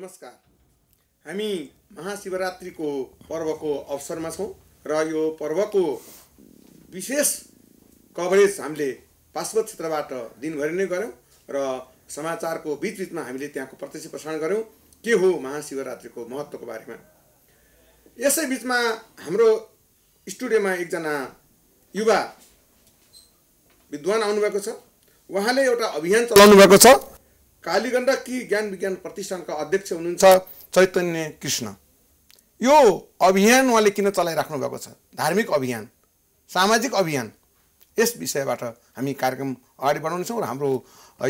नमस्कार हामी महाशिवरात्रिको पर्वको अवसरमा छौँ र यो पर्वको विशेष कभरेज हामीले पार्श्वत क्षेत्रबाट दिनभरि नै गऱ्यौँ र समाचारको बिच बिचमा हामीले त्यहाँको प्रत्यक्ष प्रसारण गऱ्यौँ के हो महाशिवरात्रिको महत्त्वको बारेमा यसै बिचमा हाम्रो स्टुडियोमा एकजना युवा विद्वान आउनुभएको छ उहाँले एउटा अभियान चलाउनु भएको छ कालीगण्डकी ज्ञान विज्ञान प्रतिष्ठानका अध्यक्ष हुनुहुन्छ चैतन्य कृष्ण यो अभियान उहाँले किन चलाइराख्नु भएको छ धार्मिक अभियान सामाजिक अभियान यस विषयबाट हामी कार्यक्रम अगाडि बढाउनेछौँ र हाम्रो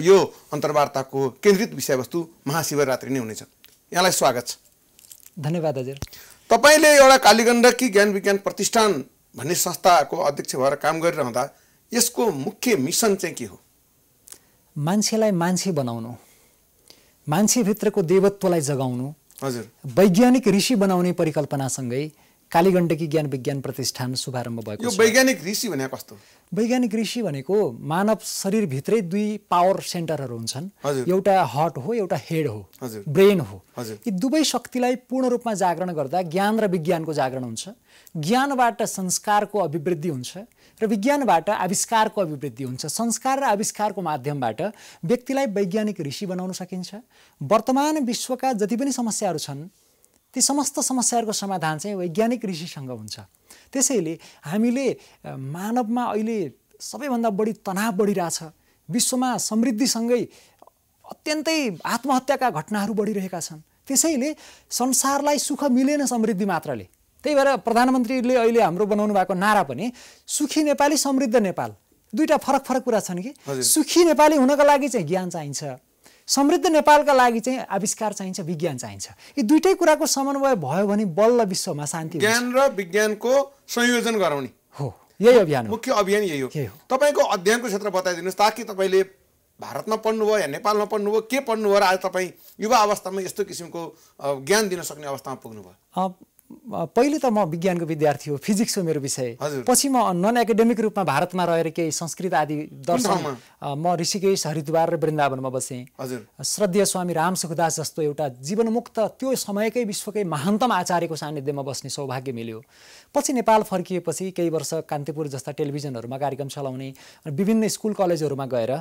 यो अन्तर्वार्ताको केन्द्रित विषयवस्तु महाशिवरात्रि नै हुनेछ यहाँलाई स्वागत छ धन्यवाद हजुर तपाईँले एउटा कालीगण्डकी ज्ञान विज्ञान प्रतिष्ठान भन्ने संस्थाको अध्यक्ष भएर काम गरिरहँदा यसको मुख्य मिसन चाहिँ के हो मान्छेलाई मान्छे बनाउनु मान्छेभित्रको देवत्वलाई जगाउनु हजुर वैज्ञानिक ऋषि बनाउने परिकल्पनासँगै कालीगण्डकी ज्ञान विज्ञान प्रतिष्ठान शुभारम्भ भएको वैज्ञानिक ऋषि भनेको कस्तो वैज्ञानिक ऋषि भनेको मानव शरीरभित्रै दुई पावर सेन्टरहरू हुन्छन् एउटा हट हो एउटा हेड हो ब्रेन हो यी दुवै शक्तिलाई पूर्ण रूपमा जागरण गर्दा ज्ञान र विज्ञानको जागरण हुन्छ ज्ञानबाट संस्कारको अभिवृद्धि हुन्छ र विज्ञानबाट आविष्कारको अभिवृद्धि हुन्छ संस्कार र आविष्कारको माध्यमबाट व्यक्तिलाई वैज्ञानिक ऋषि बनाउन सकिन्छ वर्तमान विश्वका जति पनि समस्याहरू छन् ती समस्त समस्याहरूको समाधान चाहिँ वैज्ञानिक ऋषिसँग हुन्छ त्यसैले हामीले मानवमा अहिले सबैभन्दा बढी तनाव बढिरहेछ विश्वमा समृद्धिसँगै अत्यन्तै आत्महत्याका घटनाहरू बढिरहेका छन् त्यसैले संसारलाई सुख मिलेन समृद्धि मात्रले त्यही भएर प्रधानमन्त्रीले अहिले हाम्रो बनाउनु भएको नारा पनि सुखी नेपाली समृद्ध नेपाल दुईवटा फरक फरक कुरा छन् कि सुखी नेपाली हुनको लागि चाहिँ ज्ञान चाहिन्छ समृद्ध नेपालका लागि चाहिँ आविष्कार चाहिन्छ विज्ञान चाहिन्छ यी दुइटै कुराको समन्वय भयो भने बल्ल विश्वमा शान्ति ज्ञान र विज्ञानको संयोजन गराउने हो यही अभियान मुख्य अभियान यही हो तपाईँको अध्ययनको क्षेत्र बताइदिनुहोस् ताकि तपाईँले भारतमा पढ्नुभयो या नेपालमा पढ्नुभयो के पढ्नु पढ्नुभयो र आज तपाईँ युवा अवस्थामा यस्तो किसिमको ज्ञान दिन सक्ने अवस्थामा पुग्नुभयो पहिले त म विज्ञानको विद्यार्थी हो फिजिक्स हो मेरो विषय पछि म नन एकाडेमिक रूपमा भारतमा रहेर केही संस्कृत आदि दर्शन म ऋषिकेश हरिद्वार र वृन्दावनमा बसेँ श्रद्धेय स्वामी राम सुखदास जस्तो एउटा जीवनमुक्त त्यो समयकै विश्वकै महान्तम आचार्यको सान्निध्यमा बस्ने सौभाग्य मिल्यो पछि नेपाल फर्किएपछि केही वर्ष कान्तिपुर जस्ता टेलिभिजनहरूमा कार्यक्रम चलाउने र विभिन्न स्कुल कलेजहरूमा गएर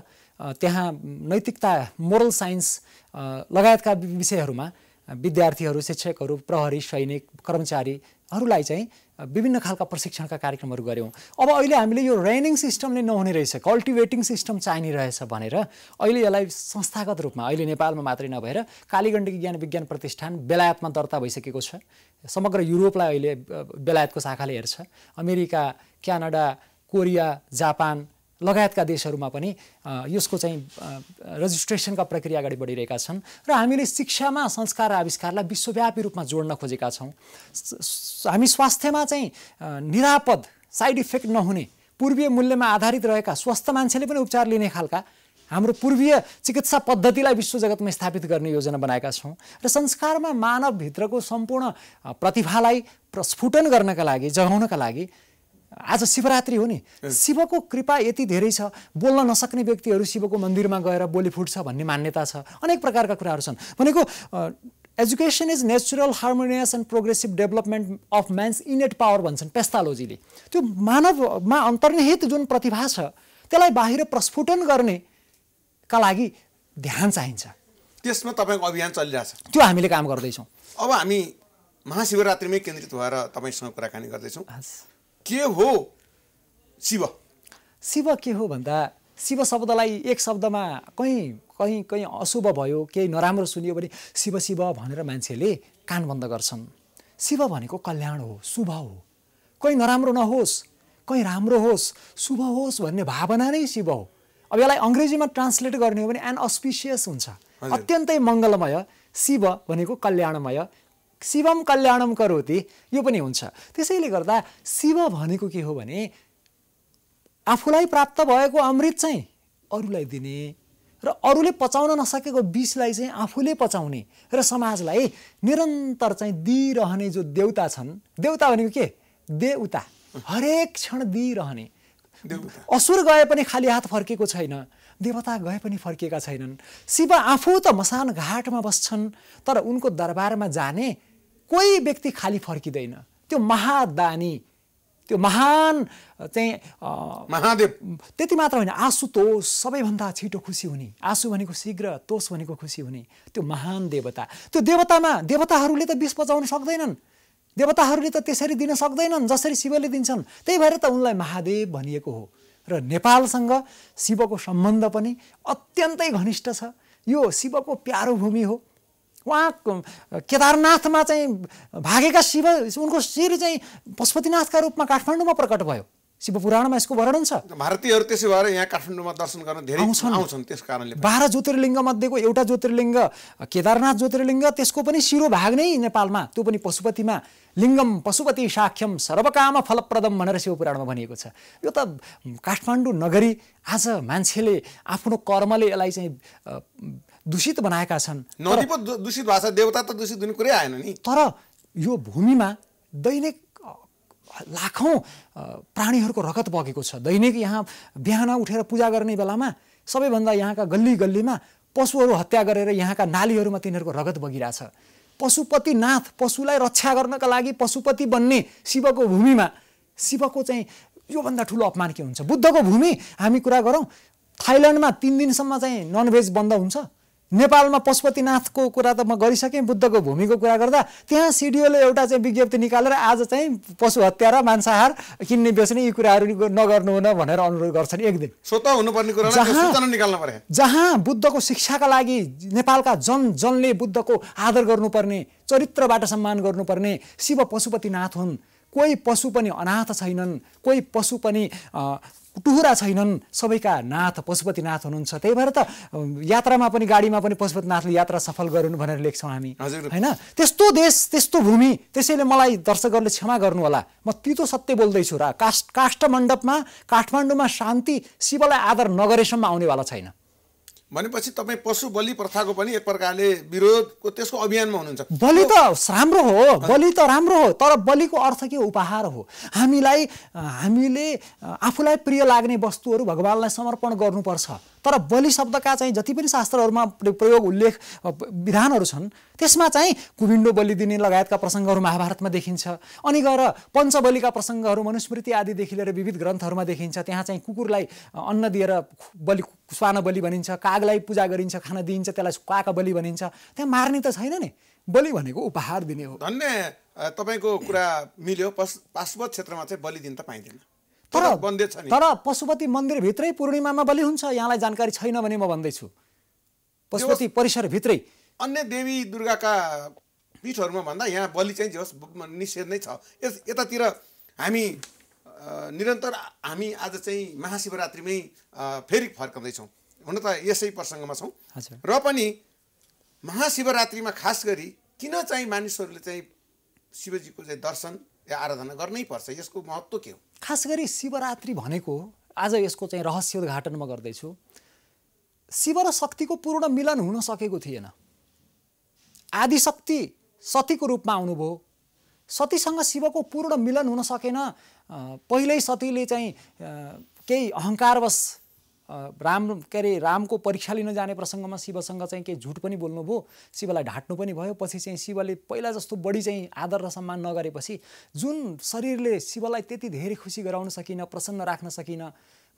त्यहाँ नैतिकता मोरल साइन्स लगायतका विषयहरूमा विद्यार्थीहरू शिक्षकहरू प्रहरी सैनिक कर्मचारीहरूलाई चाहिँ विभिन्न खालका प्रशिक्षणका कार्यक्रमहरू गऱ्यौँ अब अहिले हामीले यो रेनिङ सिस्टमले नहुने रहेछ कल्टिभेटिङ सिस्टम चाहिने रहेछ भनेर अहिले यसलाई संस्थागत रूपमा अहिले नेपालमा मात्रै नभएर कालीगण्डी ज्ञान विज्ञान प्रतिष्ठान बेलायतमा दर्ता भइसकेको छ समग्र युरोपलाई अहिले बेलायतको शाखाले हेर्छ अमेरिका क्यानाडा कोरिया जापान लगायतका देशहरूमा पनि यसको चाहिँ रजिस्ट्रेसनका प्रक्रिया अगाडि बढिरहेका छन् र हामीले शिक्षामा संस्कार र आविष्कारलाई विश्वव्यापी रूपमा जोड्न खोजेका छौँ हामी स्वास्थ्यमा चाहिँ निरापद साइड इफेक्ट नहुने पूर्वीय मूल्यमा आधारित रहेका स्वस्थ मान्छेले पनि उपचार लिने खालका हाम्रो पूर्वीय चिकित्सा पद्धतिलाई विश्व जगतमा स्थापित गर्ने योजना बनाएका छौँ र संस्कारमा मानवभित्रको सम्पूर्ण प्रतिभालाई प्रस्फुटन गर्नका लागि जगाउनका लागि आज शिवरात्रि हो नि शिवको कृपा यति धेरै छ बोल्न नसक्ने व्यक्तिहरू शिवको मन्दिरमा गएर बोली फुट्छ भन्ने मान्यता छ अनेक प्रकारका कुराहरू छन् भनेको education is natural harmonious and progressive development of man's innate power भन्छन् पेस्तालोजीले त्यो मानवमा अन्तर्निहित जुन प्रतिभा छ त्यसलाई बाहिर प्रस्फुटन गर्नेका लागि ध्यान चाहिन्छ त्यसमा तपाईँको अभियान चलिरहेछ त्यो हामीले काम गर्दैछौँ अब हामी महाशिवरात्रिमै केन्द्रित भएर तपाईँसँग कुराकानी गर्दैछौँ के हो शिव शिव के हो भन्दा शिव शब्दलाई एक शब्दमा कहीँ कहीँ कहीँ अशुभ भयो केही नराम्रो सुनियो भने शिव शिव भनेर मान्छेले कान बन्द गर्छन् शिव भनेको कल्याण हो शुभ हो कहीँ नराम्रो नहोस् कहीँ राम्रो होस् शुभ होस् भन्ने भावना नै शिव हो अब यसलाई अङ्ग्रेजीमा ट्रान्सलेट गर्ने हो भने एन अस्पिसियस हुन्छ अत्यन्तै मङ्गलमय शिव भनेको कल्याणमय शिवम कल्याणम करोति यो पनि हुन्छ त्यसैले गर्दा शिव भनेको के हो भने आफूलाई प्राप्त भएको अमृत चाहिँ अरूलाई दिने र अरूले पचाउन नसकेको विषलाई चाहिँ आफूले पचाउने र समाजलाई निरन्तर चाहिँ दिइरहने जो देउता छन् देउता भनेको के देउता हरेक क्षण दिइरहने असुर गए पनि खाली हात फर्केको छैन देवता गए पनि फर्किएका छैनन् शिव आफू त मसान घाटमा बस्छन् तर उनको दरबारमा जाने कोही व्यक्ति खाली फर्किँदैन त्यो महादानी त्यो महान चाहिँ महादेव त्यति मात्र होइन आँसु तोस सबैभन्दा छिटो खुसी हुने आँसु भनेको शीघ्र तोस भनेको खुसी हुने त्यो महान देवता त्यो देवतामा देवताहरूले त विष बचाउन सक्दैनन् देवताहरूले त त्यसरी दिन सक्दैनन् जसरी शिवले दिन्छन् त्यही भएर त उनलाई महादेव भनिएको हो र नेपालसँग शिवको सम्बन्ध पनि अत्यन्तै घनिष्ठ छ यो शिवको प्यारो भूमि हो उहाँ केदारनाथमा चाहिँ भागेका शिव उनको शिर चाहिँ पशुपतिनाथका रूपमा काठमाडौँमा प्रकट भयो शिवपुराणमा यसको वर्णन छ भारतीयहरू त्यसो भएर यहाँ काठमाडौँमा दर्शन गर्न धेरै आउँछन् त्यस कारणले बाह्र ज्योतिर्लिङ्ग मध्येको एउटा ज्योतिर्लिङ्ग केदारनाथ ज्योतिर्लिङ्ग त्यसको पनि शिरो भाग नै नेपालमा त्यो पनि पशुपतिमा लिङ्गम पशुपति साख्यम सर्वकाम फलप्रदम भनेर शिवपुराणमा भनिएको छ यो त काठमाडौँ नगरी आज मान्छेले आफ्नो कर्मले यसलाई चाहिँ दूषित बनाएका छन् नदी दूषित भएको देवता त दूषित हुने कुरै आएन नि तर यो भूमिमा दैनिक लाखौँ प्राणीहरूको रगत बगेको छ दैनिक यहाँ बिहान उठेर पूजा गर्ने बेलामा सबैभन्दा यहाँका गल्ली गल्लीमा पशुहरू हत्या गरेर यहाँका नालीहरूमा तिनीहरूको रगत बगिरहेछ पशुपतिनाथ पशुलाई रक्षा गर्नका लागि पशुपति बन्ने शिवको भूमिमा शिवको चाहिँ योभन्दा ठुलो अपमान के हुन्छ बुद्धको भूमि हामी कुरा गरौँ थाइल्यान्डमा तिन दिनसम्म चाहिँ ननभेज बन्द हुन्छ नेपालमा पशुपतिनाथको कुरा त म गरिसकेँ बुद्धको भूमिको कुरा गर्दा त्यहाँ सिडिओले एउटा चाहिँ विज्ञप्ति निकालेर आज चाहिँ पशु हत्या र मांसाहार किन्ने बेच्ने यी कुराहरू हुन भनेर अनुरोध गर्छन् एक दिन स्वतः हुनुपर्ने कुरा जहाँ निकाल्नु पर्यो जहाँ बुद्धको शिक्षाका लागि नेपालका जन जनले बुद्धको आदर गर्नुपर्ने चरित्रबाट सम्मान गर्नुपर्ने शिव पशुपतिनाथ हुन् कोही पशु पनि अनाथ छैनन् कोही पशु पनि टुहुरा छैनन् सबैका नाथ पशुपतिनाथ हुनुहुन्छ त्यही भएर त यात्रामा पनि गाडीमा पनि पशुपतिनाथले यात्रा सफल गरून् भनेर लेख्छौँ हामी होइन त्यस्तो देश त्यस्तो भूमि त्यसैले मलाई दर्शकहरूले क्षमा गर्नु होला म तितो सत्य बोल्दैछु र काष्ठ काष्ठमण्डपमा काठमाडौँमा शान्ति शिवलाई आदर नगरेसम्म आउनेवाला छैन भनेपछि तपाईँ पशु बलि प्रथाको पनि एक प्रकारले विरोधको त्यसको अभियानमा हुनुहुन्छ बलि त राम्रो हो बलि त राम्रो हो तर बलिको अर्थ के उपहार हो हामीलाई हामीले आफूलाई प्रिय लाग्ने वस्तुहरू भगवान्लाई समर्पण गर्नुपर्छ तर बलि शब्दका चाहिँ जति पनि शास्त्रहरूमा प्रयोग उल्लेख विधानहरू छन् त्यसमा चाहिँ बलि बलिदिने लगायतका प्रसङ्गहरू महाभारतमा देखिन्छ अनि गएर पञ्चबलिका प्रसङ्गहरू मनुस्मृति आदिदेखि लिएर विविध ग्रन्थहरूमा देखिन्छ त्यहाँ चाहिँ कुकुरलाई अन्न दिएर बलि स्वान बलि भनिन्छ कागलाई पूजा गरिन्छ खाना दिइन्छ त्यसलाई काका बलि भनिन्छ त्यहाँ मार्ने त छैन नि बलि भनेको उपहार दिने हो धन्य तपाईँको कुरा मिल्यो पश्चिम क्षेत्रमा चाहिँ बलिदिन त पाइँदैन तर तर पशुपति मन्दिरभित्रै पूर्णिमामा बलि हुन्छ यहाँलाई जानकारी छैन भने म भन्दैछु पशुपति परिसरभित्रै अन्य देवी दुर्गाका पीठहरूमा भन्दा यहाँ बलि चाहिँ होस् निषेध नै छ यस यतातिर हामी निरन्तर हामी आज चाहिँ महाशिवरात्रिमै फेरि फर्काउँदैछौँ हुन त यसै प्रसङ्गमा छौँ र पनि महाशिवरात्रिमा खास गरी किन चाहिँ मानिसहरूले चाहिँ शिवजीको चाहिँ दर्शन आराधना गर्नै पर्छ यसको महत्त्व के हो खास गरी शिवरात्रि भनेको आज यसको चाहिँ उद्घाटन म गर्दैछु शिव र शक्तिको पूर्ण मिलन हुन सकेको थिएन आदिशक्ति सतीको रूपमा आउनुभयो सतीसँग शिवको पूर्ण मिलन हुन सकेन पहिल्यै सतीले चाहिँ केही अहङ्कारवश राम के अरे रामको परीक्षा लिन जाने प्रसङ्गमा शिवसँग चाहिँ केही झुट पनि बोल्नुभयो शिवलाई ढाँट्नु पनि भयो पछि चाहिँ शिवले पहिला जस्तो बढी चाहिँ आदर र सम्मान नगरेपछि जुन शरीरले शिवलाई त्यति धेरै खुसी गराउन सकिनँ प्रसन्न राख्न सकिनँ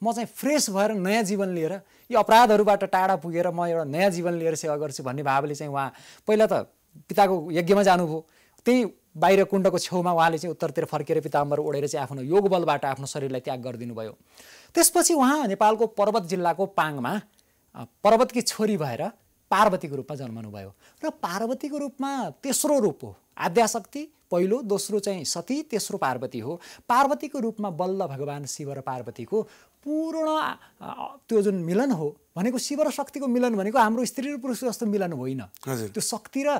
म चाहिँ फ्रेस भएर नयाँ जीवन लिएर यो अपराधहरूबाट टाढा पुगेर म एउटा नयाँ जीवन लिएर सेवा गर्छु भन्ने भावले चाहिँ उहाँ पहिला त पिताको यज्ञमा जानुभयो त्यही बाहिर कुण्डको छेउमा उहाँले चाहिँ उत्तरतिर फर्केर पिताम्बर ओढेर चाहिँ आफ्नो योगबलबाट आफ्नो शरीरलाई त्याग गरिदिनु भयो त्यसपछि उहाँ नेपालको पर्वत जिल्लाको पाङमा पर्वतकी छोरी भएर पार्वतीको रूपमा जन्मनुभयो र पार्वतीको रूपमा तेस्रो रूप हो आद्याशक्ति पहिलो दोस्रो चाहिँ सती तेस्रो पार्वती हो पार्वतीको रूपमा बल्ल भगवान् शिव र पार्वतीको पूर्ण त्यो जुन मिलन हो भनेको शिव र शक्तिको मिलन भनेको हाम्रो स्त्री र पुरुष जस्तो मिलन होइन त्यो शक्ति र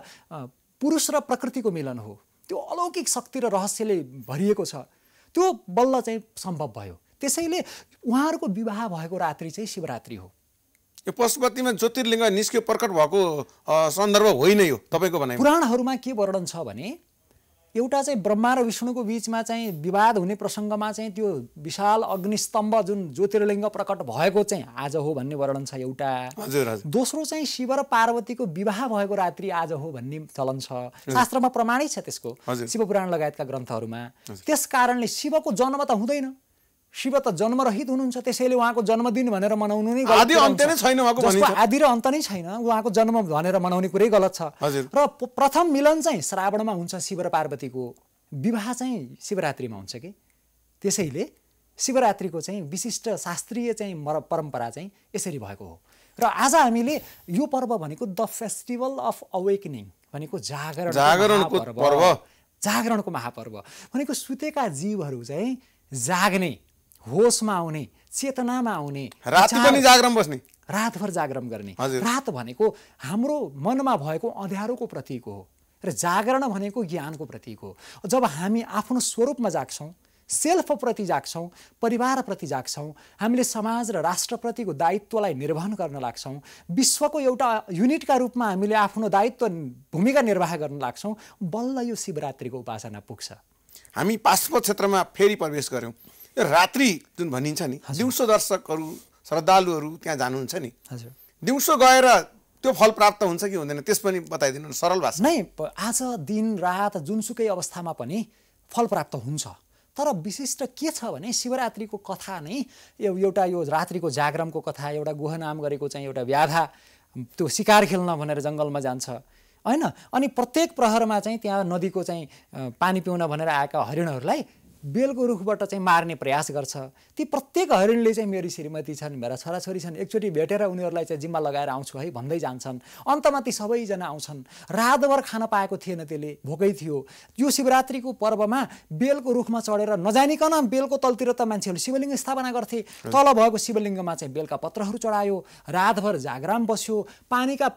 पुरुष र प्रकृतिको मिलन हो त्यो अलौकिक शक्ति र रहस्यले भरिएको छ त्यो बल्ल चाहिँ सम्भव भयो त्यसैले उहाँहरूको विवाह भएको रात्रि चाहिँ शिवरात्रि हो यो पशुपतिमा ज्योतिर्लिङ्ग निस्क्यो प्रकट भएको सन्दर्भ होइन यो तपाईँको भने पुराणहरूमा के वर्णन छ भने एउटा चाहिँ ब्रह्मा र विष्णुको बिचमा चाहिँ विवाद हुने प्रसङ्गमा चाहिँ त्यो विशाल अग्निस्तम्भ जुन ज्योतिर्लिङ्ग प्रकट भएको चाहिँ आज हो भन्ने वर्णन छ एउटा दोस्रो चाहिँ शिव र पार्वतीको विवाह भएको रात्रि आज हो भन्ने चलन छ शास्त्रमा प्रमाणै छ त्यसको शिवपुराण लगायतका ग्रन्थहरूमा त्यस कारणले शिवको जन्म त हुँदैन शिव त जन्मरहित हुनुहुन्छ त्यसैले उहाँको जन्मदिन भनेर मनाउनु नै आदि अन्त नै छैन आदि र अन्त नै छैन उहाँको जन्म भनेर मनाउने कुरै गलत छ र प्रथम मिलन चाहिँ श्रावणमा हुन्छ शिव र पार्वतीको विवाह चाहिँ शिवरात्रिमा हुन्छ कि त्यसैले शिवरात्रिको चाहिँ विशिष्ट शास्त्रीय चाहिँ परम्परा चाहिँ यसरी भएको हो र आज हामीले यो पर्व भनेको द फेस्टिभल अफ अवेकनिङ भनेको जागरण जागरणको पर्व जागरणको महापर्व भनेको सुतेका जीवहरू चाहिँ जाग्ने होसमा आउने चेतनामा आउने राति पनि बस्ने रातभर जागरण गर्ने रात भनेको हाम्रो मनमा भएको अँध्यारोको प्रतीक हो र जागरण भनेको ज्ञानको प्रतीक हो जब हामी आफ्नो स्वरूपमा जाग्छौँ सेल्फप्रति जाग्छौँ परिवारप्रति जाग्छौँ हामीले समाज र राष्ट्रप्रतिको दायित्वलाई निर्वहन गर्न लाग्छौँ विश्वको एउटा युनिटका रूपमा हामीले आफ्नो दायित्व भूमिका निर्वाह गर्न लाग्छौँ बल्ल यो शिवरात्रिको उपासना पुग्छ हामी पाश्व क्षेत्रमा फेरि प्रवेश गऱ्यौँ यो रात्रि जुन भनिन्छ नि दिउँसो दर्शकहरू श्रद्धालुहरू त्यहाँ जानुहुन्छ नि हजुर दिउँसो गएर त्यो फल प्राप्त हुन्छ कि हुँदैन त्यस पनि बताइदिनु सरल भाषा नै आज दिन रात जुनसुकै अवस्थामा पनि फल प्राप्त हुन्छ तर विशिष्ट के छ भने शिवरात्रिको कथा नै एउटा यो रात्रिको जागरमको कथा एउटा गुहनाम गरेको चाहिँ एउटा व्याधा त्यो सिकार खेल्न भनेर जङ्गलमा जान्छ होइन अनि प्रत्येक प्रहरमा चाहिँ त्यहाँ नदीको चाहिँ पानी पिउन भनेर आएका हरिणहरूलाई बेलको रुखबाट चाहिँ मार्ने प्रयास गर्छ ती प्रत्येक हरिणले चाहिँ मेरी श्रीमती छन् मेरा छोराछोरी छन् एकचोटि भेटेर उनीहरूलाई चाहिँ जिम्मा लगाएर आउँछु है भन्दै जान्छन् अन्तमा ती सबैजना आउँछन् रातभर खान पाएको थिएन त्यसले भोकै थियो यो शिवरात्रिको पर्वमा बेलको रुखमा चढेर नजानिकन बेलको तलतिर त मान्छेहरूले शिवलिङ्ग स्थापना गर्थे तल भएको शिवलिङ्गमा चाहिँ बेलका पत्रहरू चढायो रातभर जागराम बस्यो पानीका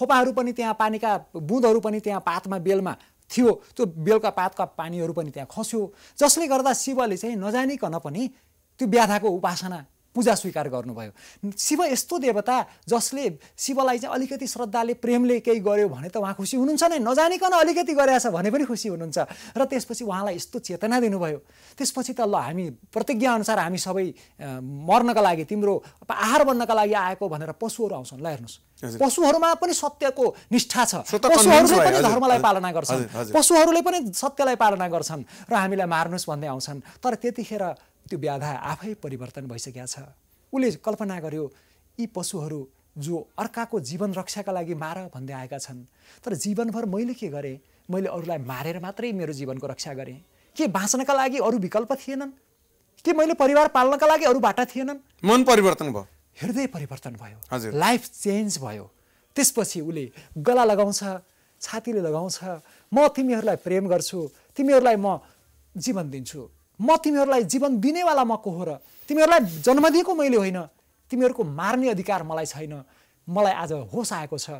थोपाहरू पनि त्यहाँ पानीका बुँदहरू पनि त्यहाँ पातमा बेलमा थियो त्यो बेलुका पातका पानीहरू पनि त्यहाँ खस्यो जसले गर्दा शिवले चाहिँ नजानिकन पनि त्यो व्याधाको उपासना पूजा स्वीकार गर्नुभयो शिव यस्तो देवता जसले शिवलाई चाहिँ अलिकति श्रद्धाले प्रेमले केही गर्यो भने त उहाँ खुसी हुनुहुन्छ नै नजानिकन अलिकति गरेछ भने पनि खुसी हुनुहुन्छ र त्यसपछि उहाँलाई यस्तो चेतना दिनुभयो त्यसपछि त ल हामी प्रतिज्ञाअनुसार हामी सबै मर्नका लागि तिम्रो आहार बन्नका लागि आएको भनेर पशुहरू आउँछन् ल हेर्नुहोस् पशुहरूमा पनि सत्यको निष्ठा छ पशुहरूले पनि धर्मलाई पालना गर्छन् पशुहरूले पनि सत्यलाई पालना गर्छन् र हामीलाई मार्नुहोस् भन्दै आउँछन् तर त्यतिखेर त्यो व्याधा आफै परिवर्तन भइसकेको छ उसले कल्पना गर्यो यी पशुहरू जो अर्काको जीवन रक्षाका लागि मार भन्दै आएका छन् तर जीवनभर मैले के गरेँ मैले अरूलाई मारेर मात्रै मेरो जीवनको रक्षा गरेँ के बाँच्नका लागि अरू विकल्प थिएनन् के मैले परिवार पाल्नका लागि अरू बाटा थिएनन् मन परिवर्तन भयो हृदय परिवर्तन भयो लाइफ चेन्ज भयो त्यसपछि उसले गला लगाउँछ छातीले लगाउँछ म तिमीहरूलाई प्रेम गर्छु तिमीहरूलाई म जीवन दिन्छु म तिमीहरूलाई जीवन दिनेवाला म को हो र तिमीहरूलाई जन्म दिएको मैले होइन तिमीहरूको मार्ने अधिकार मलाई छैन मलाई आज होस आएको छ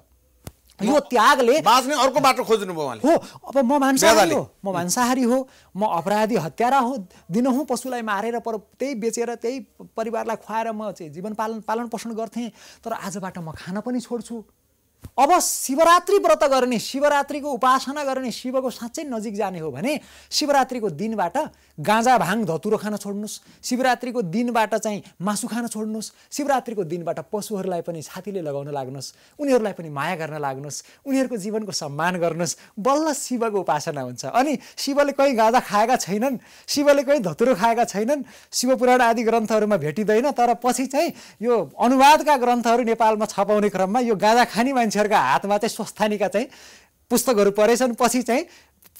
यो त्यागले अर्को बाटो खोज्नु हो अब म मांसाहारी हो म मांसाहारी हो म अपराधी हत्यारा हो दिनहुँ पशुलाई मारेर पर त्यही बेचेर त्यही परिवारलाई खुवाएर म चाहिँ जीवन पालन पालन पोषण गर्थेँ तर आजबाट म खान पनि छोड्छु अब शिवरात्रि व्रत गर्ने शिवरात्रिको उपासना गर्ने शिवको साँच्चै नजिक जाने हो भने शिवरात्रिको दिनबाट गाँजा भाङ धतुरो खान छोड्नुहोस् शिवरात्रिको दिनबाट चाहिँ मासु खान छोड्नुहोस् शिवरात्रिको दिनबाट पशुहरूलाई पनि छातीले लगाउन लाग्नुहोस् उनीहरूलाई पनि माया गर्न लाग्नुहोस् उनीहरूको जीवनको सम्मान गर्नुहोस् बल्ल शिवको उपासना हुन्छ अनि शिवले कहीँ गाँजा खाएका छैनन् शिवले कहीँ धतुरो खाएका छैनन् शिवपुराण आदि ग्रन्थहरूमा भेटिँदैन तर पछि चाहिँ यो अनुवादका ग्रन्थहरू नेपालमा छपाउने क्रममा यो गाँजा खाने मान्छे मान्छेहरूका हातमा चाहिँ स्वस्थानीका चाहिँ पुस्तकहरू परेछन् पछि चाहिँ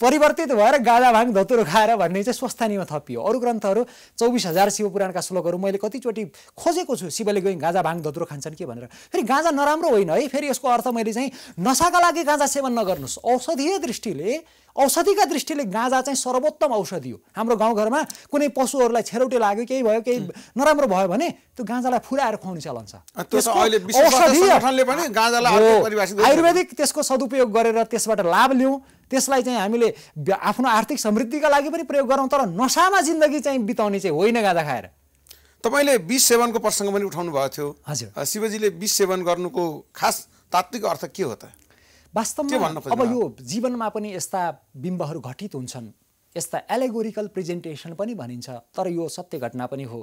परिवर्तित भएर गाजा भाङ धतुरो खाएर भन्ने चाहिँ स्वस्थानीमा थपियो अरू ग्रन्थहरू चौबिस हजार शिवपुराणका श्लोकहरू मैले कतिचोटि खोजेको छु शिवले गई गाजा भाङ धतुरो खान्छन् कि भनेर फेरि गाँजा नराम्रो होइन है फेरि यसको अर्थ मैले चाहिँ नसाका लागि गाजा सेवन नगर्नुहोस् औषधीय दृष्टिले औषधिका दृष्टिले गाँजा चाहिँ सर्वोत्तम औषधि हो हाम्रो गाउँघरमा कुनै पशुहरूलाई छेरौटे लाग्यो केही भयो केही नराम्रो भयो भने त्यो गाँजालाई फुलाएर खुवाउने चलन छ आयुर्वेदिक त्यसको सदुपयोग गरेर त्यसबाट लाभ लिउँ त्यसलाई चाहिँ हामीले आफ्नो आर्थिक समृद्धिका लागि पनि प्रयोग गरौँ तर नसामा जिन्दगी चाहिँ बिताउने चाहिँ होइन गाँजा खाएर तपाईँले विष सेवनको प्रसङ्ग पनि उठाउनु भएको थियो हजुर शिवजीले विष सेवन गर्नुको खास तात्विक अर्थ के हो त वास्तवमा अब यो जीवनमा पनि यस्ता बिम्बहरू घटित हुन्छन् यस्ता एलेगोरिकल प्रेजेन्टेसन पनि भनिन्छ तर यो सत्य घटना पनि हो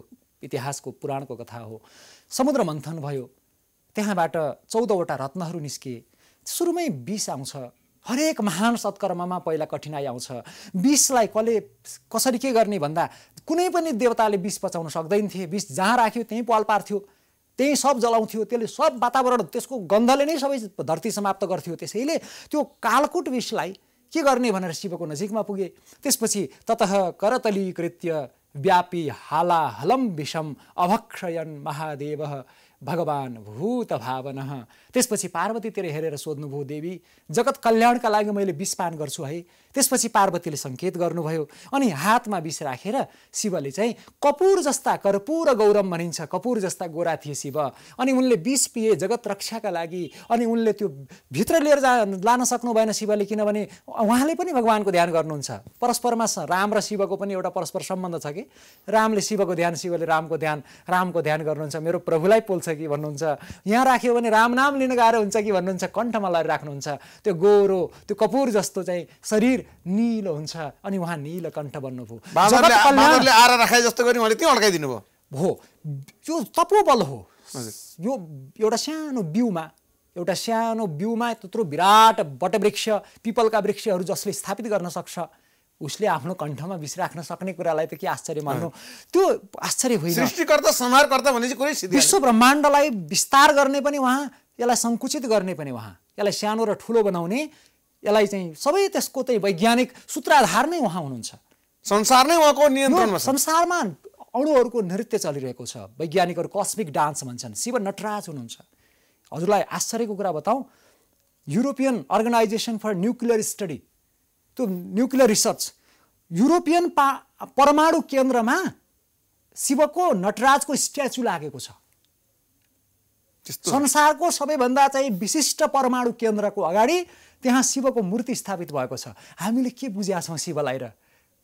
इतिहासको पुराणको कथा हो समुद्र मन्थन भयो त्यहाँबाट चौधवटा रत्नहरू निस्किए सुरुमै बिस आउँछ हरेक महान सत्कर्ममा पहिला कठिनाइ आउँछ विषलाई कसले कसरी के गर्ने भन्दा कुनै पनि देवताले विष पचाउन सक्दैन थिए विष जहाँ राख्यो त्यहीँ पाल पार्थ्यो त्यही सब जलाउँथ्यो त्यसले सब वातावरण त्यसको गन्धले नै सबै धरती समाप्त गर्थ्यो त्यसैले त्यो कालकुट विषलाई के गर्ने भनेर शिवको नजिकमा पुगे त्यसपछि ततः करतलीकृत्य व्यापी हाला हलम विषम अभक्षयन महादेव भगवान् भूत त्यसपछि पार्वतीतिर हेरेर सोध्नुभयो देवी जगत कल्याणका लागि मैले विषपान गर्छु है त्यसपछि पार्वतीले सङ्केत गर्नुभयो अनि हातमा विष राखेर शिवले चाहिँ कपुर जस्ता कर्पुर गौरम भनिन्छ कपुर जस्ता गोरा थिए शिव अनि उनले विष पिए जगत रक्षाका लागि अनि उनले त्यो भित्र लिएर जा लान सक्नु भएन शिवले किनभने उहाँले पनि भगवान्को ध्यान गर्नुहुन्छ परस्परमा राम र शिवको पनि एउटा परस्पर सम्बन्ध छ कि रामले शिवको ध्यान शिवले रामको ध्यान रामको ध्यान गर्नुहुन्छ मेरो प्रभुलाई पोल्छ कि भन्नुहुन्छ यहाँ राख्यो भने राम नाम पनि गाह्रो हुन्छ कि भन्नुहुन्छ कण्ठमा लगाएर राख्नुहुन्छ त्यो गोरो त्यो कपुर जस्तो चाहिँ शरीर निलो हुन्छ अनि उहाँ निलो कण्ठ बन्नुभयो जस्तो गरी उहाँले त्यहीँ अड्काइदिनु भयो हो यो तपोबल हो यो एउटा सानो बिउमा एउटा सानो बिउमा त्यत्रो विराट वटवृक्ष पिपलका वृक्षहरू जसले स्थापित गर्न सक्छ उसले आफ्नो कण्ठमा विष राख्न सक्ने कुरालाई त के आश्चर्य मान्नु त्यो आश्चर्य होइन सृष्टिकर्ता संहारकर्ता भने चाहिँ कुनै विश्व ब्रह्माण्डलाई विस्तार गर्ने पनि उहाँ यसलाई सङ्कुचित गर्ने पनि उहाँ यसलाई सानो र ठुलो बनाउने यसलाई चाहिँ सबै त्यसको चाहिँ वैज्ञानिक सूत्राधार नै उहाँ हुनुहुन्छ संसार नै उहाँको नियन्त्रणमा संसारमा अणुहरूको नृत्य चलिरहेको छ वैज्ञानिकहरू कस्मिक डान्स भन्छन् शिव नटराज हुनुहुन्छ हजुरलाई आश्चर्यको कुरा बताउँ European organization for nuclear study त्यो न्युक्लियर रिसर्च युरोपियन पा परमाणु केन्द्रमा शिवको नटराजको स्ट्याचु लागेको छ संसारको सबैभन्दा चाहिँ विशिष्ट परमाणु केन्द्रको अगाडि त्यहाँ शिवको मूर्ति स्थापित भएको छ हामीले के बुझेका छौँ शिवलाई र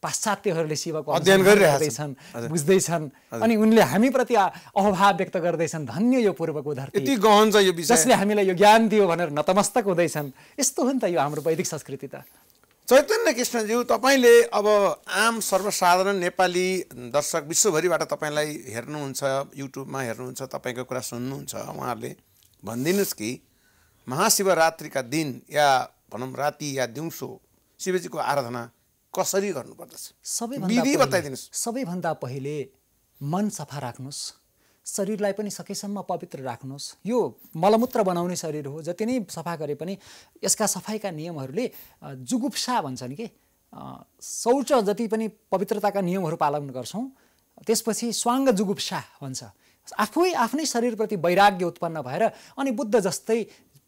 पाश्चात्यहरूले शिवको अध्ययन गरिरहेछन् बुझ्दैछन् अनि उनले हामीप्रति अभाव व्यक्त गर्दैछन् धन्य यो पूर्वको धरती गहन छ यो जसले हामीलाई यो ज्ञान दियो भनेर नतमस्तक हुँदैछन् यस्तो हो नि त यो हाम्रो वैदिक संस्कृति त चैतन्य कृष्णज्यू तपाईँले अब आम सर्वसाधारण नेपाली दर्शक विश्वभरिबाट तपाईँलाई हेर्नुहुन्छ युट्युबमा हेर्नुहुन्छ तपाईँको कुरा सुन्नुहुन्छ उहाँहरूले भनिदिनुहोस् कि महाशिवरात्रिका दिन या भनौँ राति या दिउँसो शिवजीको आराधना कसरी गर्नुपर्दछ सबै विधि बताइदिनुहोस् सबैभन्दा पहिले मन सफा राख्नुहोस् शरीरलाई पनि सकेसम्म पवित्र राख्नुहोस् यो मलमूत्र बनाउने शरीर हो जति नै सफा गरे पनि यसका सफाइका नियमहरूले जुगुप्सा भन्छन् कि शौच जति पनि पवित्रताका नियमहरू पालन गर्छौँ त्यसपछि स्वाङ्ग जुगुप्सा भन्छ आफै आफ्नै शरीरप्रति वैराग्य उत्पन्न भएर अनि बुद्ध जस्तै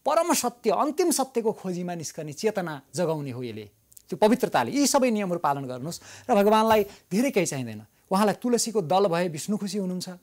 परम सत्य अन्तिम सत्यको खोजीमा निस्कने चेतना जगाउने हो यसले त्यो पवित्रताले यी सबै नियमहरू पालन गर्नुहोस् र भगवान्लाई धेरै केही चाहिँदैन उहाँलाई तुलसीको दल भए विष्णु खुसी हुनुहुन्छ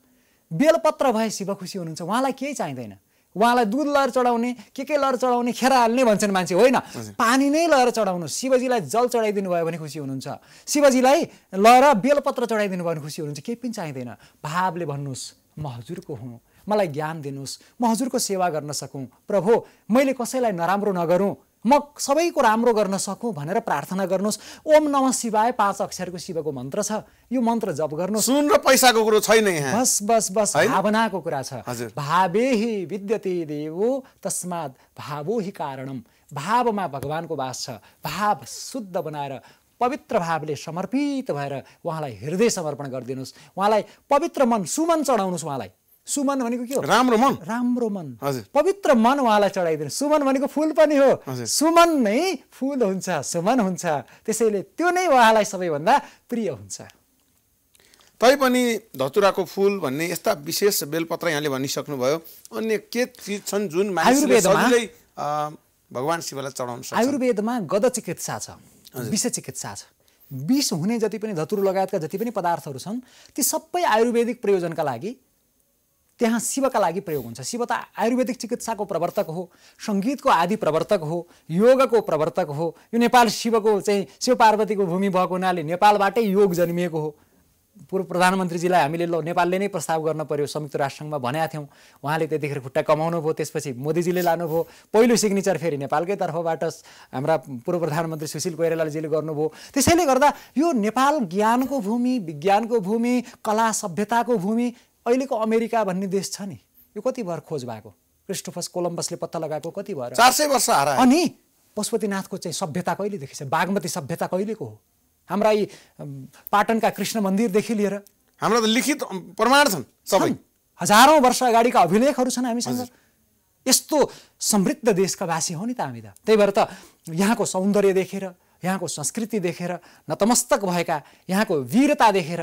बेलपत्र भए शिव खुसी हुनुहुन्छ उहाँलाई केही चाहिँदैन उहाँलाई दुध लहर चढाउने के के लहर चढाउने खेरा हाल्ने भन्छन् मान्छे होइन पानी नै लहर चढाउनु शिवजीलाई जल चढाइदिनु भयो भने खुसी हुनुहुन्छ शिवजीलाई लहर बेलपत्र चढाइदिनु भयो भने खुसी हुनुहुन्छ केही पनि चाहिँदैन भावले भन्नुहोस् म हजुरको हुँ मलाई ज्ञान दिनुहोस् म हजुरको सेवा गर्न सकौँ प्रभु मैले कसैलाई नराम्रो नगरौँ म सबैको राम्रो गर्न सकौँ भनेर प्रार्थना गर्नुहोस् ओम नम शिवाय पाँच अक्षरको शिवको मन्त्र छ यो मन्त्र जप गर्नु सुन र पैसाको कुरो छैन यहाँ बस बस बस भावनाको कुरा छ भावे विद्यते देवो तस्मात् भावो हि कारणम भावमा भगवानको वास छ भाव शुद्ध बनाएर पवित्र भावले समर्पित भएर उहाँलाई हृदय समर्पण गरिदिनुहोस् उहाँलाई पवित्र मन सुमन चढाउनुहोस् उहाँलाई सुमन भनेको के हो राम्रो मन राम्रो मन हजुर पवित्र मन उहाँलाई चढाइदिनु सुमन भनेको फुल पनि हो सुमन नै फुल हुन्छ सुमन हुन्छ त्यसैले त्यो नै उहाँलाई सबैभन्दा प्रिय हुन्छ तैपनि धतुराको फुल भन्ने यस्ता विशेष बेलपत्र यहाँले भनिसक्नुभयो अन्य के चिज छन् जुन भगवान् शिवलाई चढाउनु आयुर्वेदमा गद चिकित्सा छ विष चिकित्सा छ विष हुने जति पनि धतुर लगायतका जति पनि पदार्थहरू छन् ती सबै आयुर्वेदिक प्रयोजनका लागि त्यहाँ शिवका लागि प्रयोग हुन्छ शिव त आयुर्वेदिक चिकित्साको प्रवर्तक हो सङ्गीतको आदि प्रवर्तक हो योगको प्रवर्तक हो यो नेपाल शिवको चाहिँ शिव पार्वतीको भूमि भएको हुनाले नेपालबाटै योग जन्मिएको हो पूर्व प्रधानमन्त्रीजीलाई हामीले ल नेपालले नै प्रस्ताव गर्न पर्यो संयुक्त राष्ट्रसङ्घमा भनेका थियौँ उहाँले त्यतिखेर खुट्टा कमाउनु भयो त्यसपछि मोदीजीले लानुभयो पहिलो सिग्नेचर फेरि नेपालकै तर्फबाट हाम्रा पूर्व प्रधानमन्त्री सुशील कोइरालाजीले गर्नुभयो त्यसैले गर्दा यो नेपाल ज्ञानको भूमि विज्ञानको भूमि कला सभ्यताको भूमि अहिलेको अमेरिका भन्ने देश छ नि यो कति भएर खोज भएको क्रिस्टोफस कोलम्बसले पत्ता लगाएको कति भएर चार सय वर्ष अनि पशुपतिनाथको चाहिँ सभ्यता कहिलेदेखि छ बागमती सभ्यता कहिलेको हो हाम्रा यी पाटनका कृष्ण मन्दिरदेखि लिएर हाम्रो त लिखित प्रमाण छन् सबै हजारौँ वर्ष अगाडिका अभिलेखहरू छन् हामीसँग यस्तो समृद्ध देशका वासी हो नि त हामी त त्यही भएर त यहाँको सौन्दर्य देखेर यहाँको संस्कृति देखेर नतमस्तक भएका यहाँको वीरता देखेर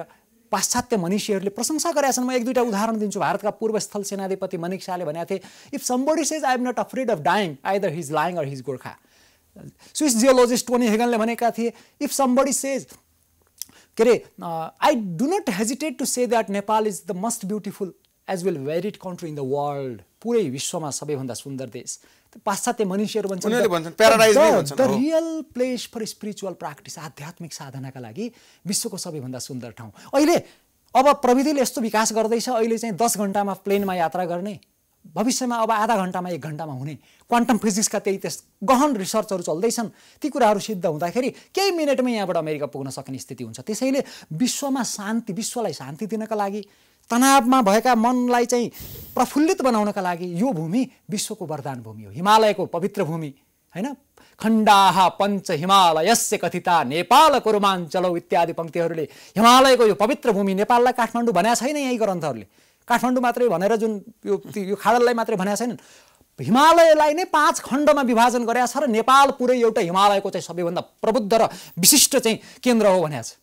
पाश्चात्य मनिषीहरूले प्रशंसा गरेका छन् म एक दुईवटा उदाहरण दिन्छु भारतका पूर्व स्थल सेनाधिपति मनिक शाहले भनेका थिए if somebody says I am not afraid of dying either he's lying or he's Gorkha Swiss geologist Toni हेगनले भनेका थिए इफ समबडी सेज के अरे I do not hesitate to say that Nepal is the most beautiful as well varied country in the world पुरै विश्वमा सबैभन्दा सुन्दर देश पाश्चात्य मनुष्यहरू भन्छन् the real place for spiritual practice आध्यात्मिक साधनाका लागि विश्वको सबैभन्दा सुन्दर ठाउँ अहिले अब प्रविधिले यस्तो विकास गर्दैछ अहिले चाहिँ दस घन्टामा प्लेनमा यात्रा गर्ने भविष्यमा अब आधा घन्टामा एक घन्टामा हुने क्वान्टम फिजिक्सका त्यही त्यस गहन रिसर्चहरू चल्दैछन् ती कुराहरू सिद्ध हुँदाखेरि केही मिनटमै यहाँबाट अमेरिका पुग्न सक्ने स्थिति हुन्छ त्यसैले विश्वमा शान्ति विश्वलाई शान्ति दिनका लागि तनावमा भएका मनलाई चाहिँ प्रफुल्लित बनाउनका लागि यो भूमि विश्वको वरदान भूमि हो हिमालयको पवित्र भूमि होइन खण्डाह पञ्च हिमालयस्य कथिता नेपाल कुरुमाञ्चलौ इत्यादि पङ्क्तिहरूले हिमालयको यो पवित्र भूमि नेपाललाई काठमाडौँ भनेको छैन यही ग्रन्थहरूले काठमाडौँ मात्रै भनेर जुन यो यो खाडललाई मात्रै भनेका छैनन् हिमालयलाई नै पाँच खण्डमा विभाजन गरेका छ र नेपाल पुरै एउटा हिमालयको चाहिँ सबैभन्दा प्रबुद्ध र विशिष्ट चाहिँ केन्द्र हो भनेको छ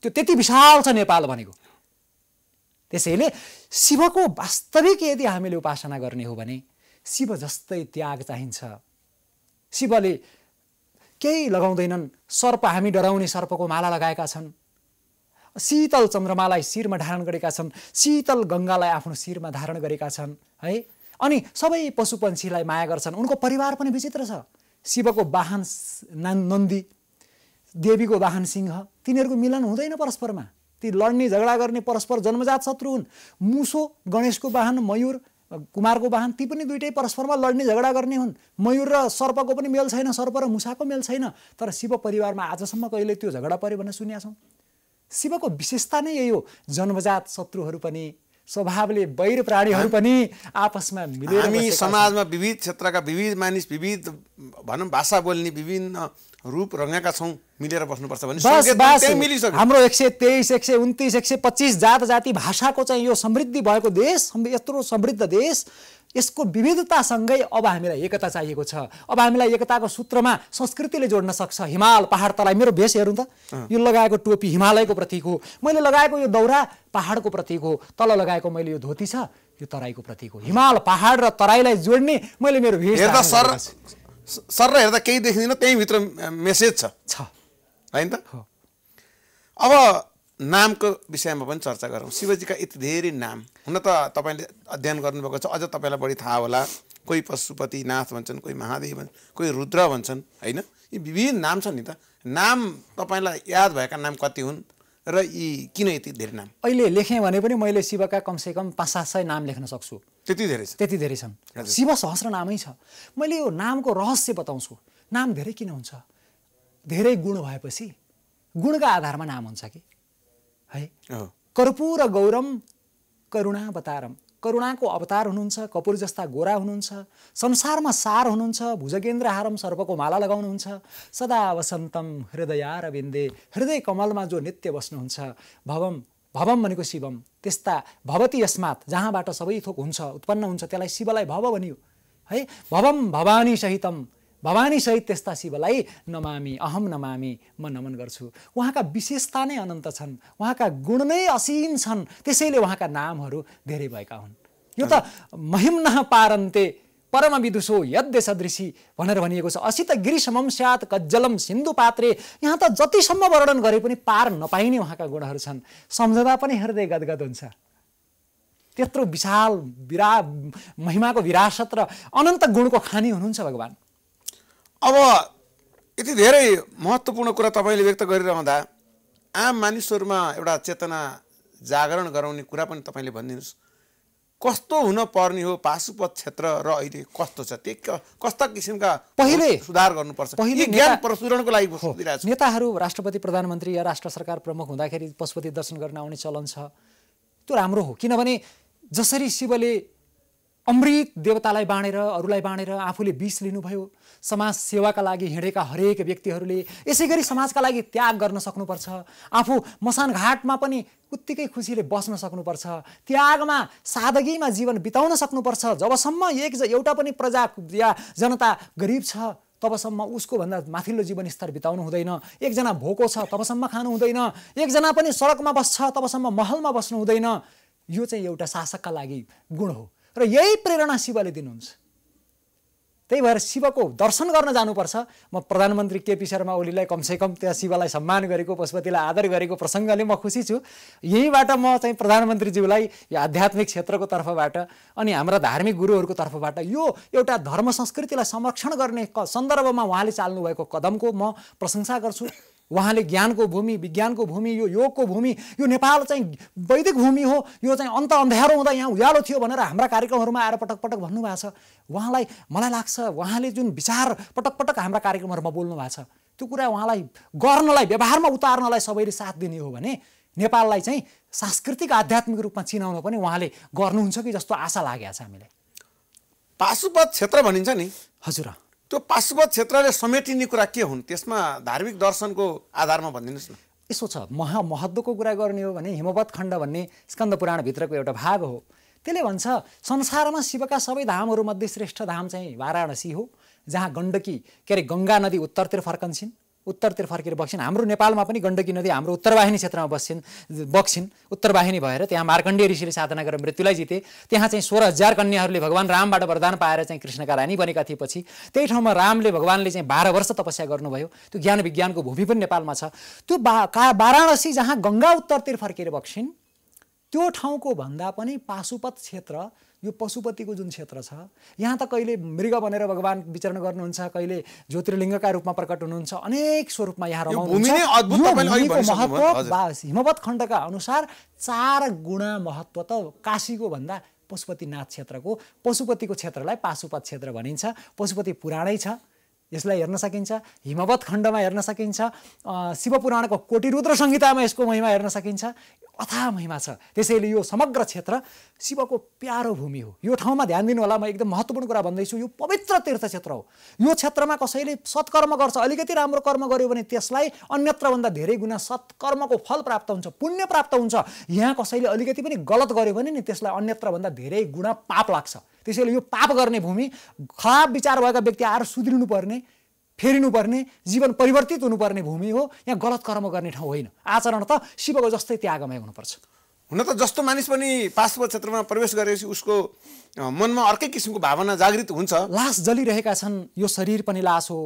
त्यो त्यति विशाल छ नेपाल भनेको त्यसैले शिवको वास्तविक यदि हामीले उपासना गर्ने हो भने शिव जस्तै त्याग चाहिन्छ शिवले केही लगाउँदैनन् सर्प हामी डराउने सर्पको माला लगाएका छन् शीतल चन्द्रमालाई शिरमा धारण गरेका छन् शीतल गङ्गालाई आफ्नो शिरमा धारण गरेका छन् है अनि सबै पशुपन्छीलाई माया गर्छन् उनको परिवार पनि विचित्र छ शिवको वाहन नन्दी देवीको वाहन सिंह तिनीहरूको मिलन हुँदैन परस्परमा ती लड्ने झगडा गर्ने परस्पर जन्मजात शत्रु हुन् मुसो गणेशको वाहन मयूर कुमारको वाहन ती पनि दुइटै परस्परमा लड्ने झगडा गर्ने हुन् मयूर र सर्पको पनि मेल छैन सर्प र मुसाको मेल छैन तर शिव परिवारमा आजसम्म कहिले त्यो झगडा पऱ्यो भनेर सुनेका छौँ शिवको विशेषता नै यही हो जन्मजात शत्रुहरू पनि स्वभावले वैर प्राणीहरू पनि आपसमा मिलेर हामी समाजमा विविध क्षेत्रका विविध मानिस विविध भनौँ भाषा बोल्ने विभिन्न रूप रङ्गका छौँ मिलेर बस्नुपर्छ भने हाम्रो एक सय तेइस एक सय उन्तिस एक सय पच्चिस जात जाति भाषाको चाहिँ यो समृद्धि भएको देश यत्रो समृद्ध देश यसको विविधतासँगै अब हामीलाई एकता चाहिएको छ अब हामीलाई एकताको सूत्रमा संस्कृतिले जोड्न सक्छ हिमाल पहाड तलाई मेरो भेष हेरौँ त यो लगाएको टोपी हिमालयको प्रतीक हो मैले लगाएको यो दौरा पहाडको प्रतीक हो तल लगाएको मैले यो धोती छ यो तराईको प्रतीक हो हिमाल पहाड र तराईलाई जोड्ने मैले मेरो भेष सर हेर्दा केही देखिँदैन त्यहीँभित्र मेसेज छ होइन त अब नामको विषयमा पनि चर्चा गरौँ शिवजीका यति धेरै नाम हुन त तपाईँले अध्ययन गर्नुभएको छ अझ तपाईँलाई बढी थाहा होला कोही पशुपति नाथ भन्छन् कोही महादेव भन्छन् कोही रुद्र भन्छन् होइन यी विभिन्न नाम छन् नि त नाम तपाईँलाई याद भएका नाम कति हुन् र यी किन यति धेरै नाम अहिले लेखेँ भने पनि मैले शिवका कमसेकम पाँच सात सय नाम लेख्न सक्छु त्यति धेरै छ त्यति धेरै छन् शिव सहस्र नामै छ मैले यो नामको रहस्य बताउँछु नाम धेरै किन हुन्छ धेरै गुण भएपछि गुणका आधारमा नाम हुन्छ कि है कर्पूर गौरम करुणा अवतारम करुणाको अवतार हुनुहुन्छ कपुर जस्ता गोरा हुनुहुन्छ संसारमा सार हुनुहुन्छ भुजगेन्द्र हारम सर्पको माला लगाउनुहुन्छ सदा वसन्तम हृदय रविन्दे हृदय कमलमा जो नित्य बस्नुहुन्छ भवम भवम भनेको शिवम त्यस्ता भवती यस्मात जहाँबाट सबै थोक हुन्छ उत्पन्न हुन्छ त्यसलाई शिवलाई भव भनियो है भवम भवानी सहितम भवानी सहित त्यस्ता शिवलाई नमामी अहम नमामी म नमन गर्छु उहाँका विशेषता नै अनन्त छन् उहाँका गुण नै असीम छन् त्यसैले उहाँका नामहरू धेरै भएका हुन् यो त महिम्न पारन्ते परम विदुषो यद्देशदृषि भनेर भनिएको छ असित गिरिसमम स्यात कज्जलम सिन्धु पात्रे यहाँ त जतिसम्म वर्णन गरे पनि पार नपाइने उहाँका गुणहरू छन् सम्झँदा पनि हृदय गदगद हुन्छ त्यत्रो विशाल विरा महिमाको विरासत र अनन्त गुणको खानी हुनुहुन्छ भगवान् अब यति धेरै महत्त्वपूर्ण कुरा तपाईँले व्यक्त गरिरहँदा आम मानिसहरूमा एउटा चेतना जागरण गराउने कुरा पनि तपाईँले भनिदिनुहोस् कस्तो हुन पर्ने हो पाशुपत क्षेत्र र अहिले कस्तो छ त्यही कस्ता किसिमका पहिले सुधार गर्नुपर्छ पहिले ज्ञान प्रसुरणको लागि नेताहरू राष्ट्रपति प्रधानमन्त्री या राष्ट्र सरकार प्रमुख हुँदाखेरि पशुपति दर्शन गर्न आउने चलन छ त्यो राम्रो हो किनभने जसरी शिवले अमृत देवतालाई बाँडेर अरूलाई बाँडेर आफूले विष लिनुभयो समाज सेवाका लागि हिँडेका हरेक व्यक्तिहरूले यसै गरी समाजका लागि त्याग गर्न सक्नुपर्छ आफू मसान घाटमा पनि उत्तिकै खुसीले बस्न सक्नुपर्छ त्यागमा सादगीमा जीवन बिताउन सक्नुपर्छ जबसम्म एक एउटा पनि प्रजा या जनता गरिब छ तबसम्म उसको भन्दा माथिल्लो स्तर बिताउनु हुँदैन एकजना भोको छ तबसम्म खानु हुँदैन एकजना पनि सडकमा बस्छ तबसम्म महलमा बस्नु हुँदैन यो चाहिँ एउटा शासकका लागि गुण हो र यही प्रेरणा शिवले दिनुहुन्छ त्यही भएर शिवको दर्शन गर्न जानुपर्छ म प्रधानमन्त्री केपी शर्मा ओलीलाई कमसेकम त्यहाँ शिवलाई सम्मान गरेको पशुपतिलाई आदर गरेको प्रसङ्गले म खुसी छु यहीँबाट म चाहिँ प्रधानमन्त्रीज्यूलाई यो आध्यात्मिक क्षेत्रको तर्फबाट अनि हाम्रा धार्मिक गुरुहरूको तर्फबाट यो एउटा धर्म संस्कृतिलाई संरक्षण गर्ने सन्दर्भमा उहाँले चाल्नुभएको कदमको म प्रशंसा गर्छु उहाँले ज्ञानको भूमि विज्ञानको भूमि यो योगको भूमि यो नेपाल चाहिँ वैदिक भूमि हो यो चाहिँ अन्त अन्ध्यारो हुँदा यहाँ उज्यालो थियो भनेर हाम्रा कार्यक्रमहरूमा आएर पटक पटक भन्नुभएको छ उहाँलाई मलाई लाग्छ उहाँले जुन विचार पटक पटक हाम्रा कार्यक्रमहरूमा बोल्नु भएको छ त्यो कुरा उहाँलाई गर्नलाई व्यवहारमा उतार्नलाई सबैले साथ दिने हो भने नेपाललाई चाहिँ सांस्कृतिक आध्यात्मिक रूपमा चिनाउन पनि उहाँले गर्नुहुन्छ कि जस्तो आशा लागेको छ हामीलाई पाशुपत क्षेत्र भनिन्छ नि हजुर त्यो पार्श्वत क्षेत्रले समेटिने कुरा के हुन् त्यसमा धार्मिक दर्शनको आधारमा भनिदिनुहोस् न यसो छ महा महत्त्वको कुरा गर्ने हो भने हिमवत खण्ड भन्ने स्कन्द पुराणभित्रको एउटा भाग हो त्यसले भन्छ संसारमा शिवका सबै धामहरूमध्ये श्रेष्ठ धाम चाहिँ वाराणसी हो जहाँ गण्डकी के अरे गङ्गा नदी उत्तरतिर फर्कन्छन् उत्तरतिर फर्केर बग्छन् हाम्रो नेपालमा पनि गण्डकी नदी हाम्रो उत्तरवाहिनी क्षेत्रमा बस्छिन् बग्छिन् उत्तरवाहिनी भएर त्यहाँ मार्कण्डेय ऋषिले साधना गरेर मृत्युलाई जिते त्यहाँ चाहिँ सोह्र हजार कन्याहरूले भगवान् रामबाट वरदान पाएर चाहिँ कृष्णका रानी बनेका थिए पछि त्यही ठाउँमा रामले भगवान्ले चाहिँ बाह्र वर्ष तपस्या गर्नुभयो त्यो ज्ञान विज्ञानको भूमि पनि नेपालमा छ त्यो बा वाराणसी जहाँ गङ्गा उत्तरतिर फर्केर बग्छिन् त्यो ठाउँको भन्दा पनि पाशुपत क्षेत्र यो पशुपतिको जुन क्षेत्र छ यहाँ त कहिले मृग बनेर भगवान् विचरण गर्नुहुन्छ कहिले ज्योतिर्लिङ्गका रूपमा प्रकट हुनुहुन्छ अनेक स्वरूपमा यहाँ महत्त्व हिमवत खण्डका अनुसार चार गुणा महत्त्व त काशीको भन्दा पशुपतिनाथ क्षेत्रको पशुपतिको क्षेत्रलाई पाशुपत क्षेत्र भनिन्छ पशुपति पुराणै छ यसलाई हेर्न सकिन्छ हिमवत खण्डमा हेर्न सकिन्छ शिवपुराणको कोटिरुद्र संहितामा यसको महिमा हेर्न सकिन्छ अथा महिमा छ त्यसैले यो समग्र क्षेत्र शिवको प्यारो भूमि हो यो ठाउँमा ध्यान दिनु होला म एकदम महत्त्वपूर्ण कुरा भन्दैछु यो पवित्र तीर्थ क्षेत्र हो यो क्षेत्रमा कसैले सत्कर्म गर्छ अलिकति राम्रो कर्म गर्यो भने त्यसलाई अन्यत्रभन्दा धेरै गुणा सत्कर्मको फल प्राप्त हुन्छ पुण्य प्राप्त हुन्छ यहाँ कसैले अलिकति पनि गलत गर्यो भने नि त्यसलाई अन्यत्रभन्दा धेरै गुणा पाप लाग्छ त्यसैले यो पाप गर्ने भूमि खराब विचार भएका व्यक्ति आएर सुध्रिनु पर्ने फेरिनुपर्ने जीवन परिवर्तित हुनुपर्ने भूमि हो यहाँ गलत कर्म गर्ने ठाउँ होइन आचरण त शिवको जस्तै त्यागमय हुनुपर्छ हुन त जस्तो मानिस पनि पासपोर्ट क्षेत्रमा प्रवेश गरेपछि उसको मनमा अर्कै किसिमको भावना जागृत हुन्छ लास जलिरहेका छन् यो शरीर पनि लास हो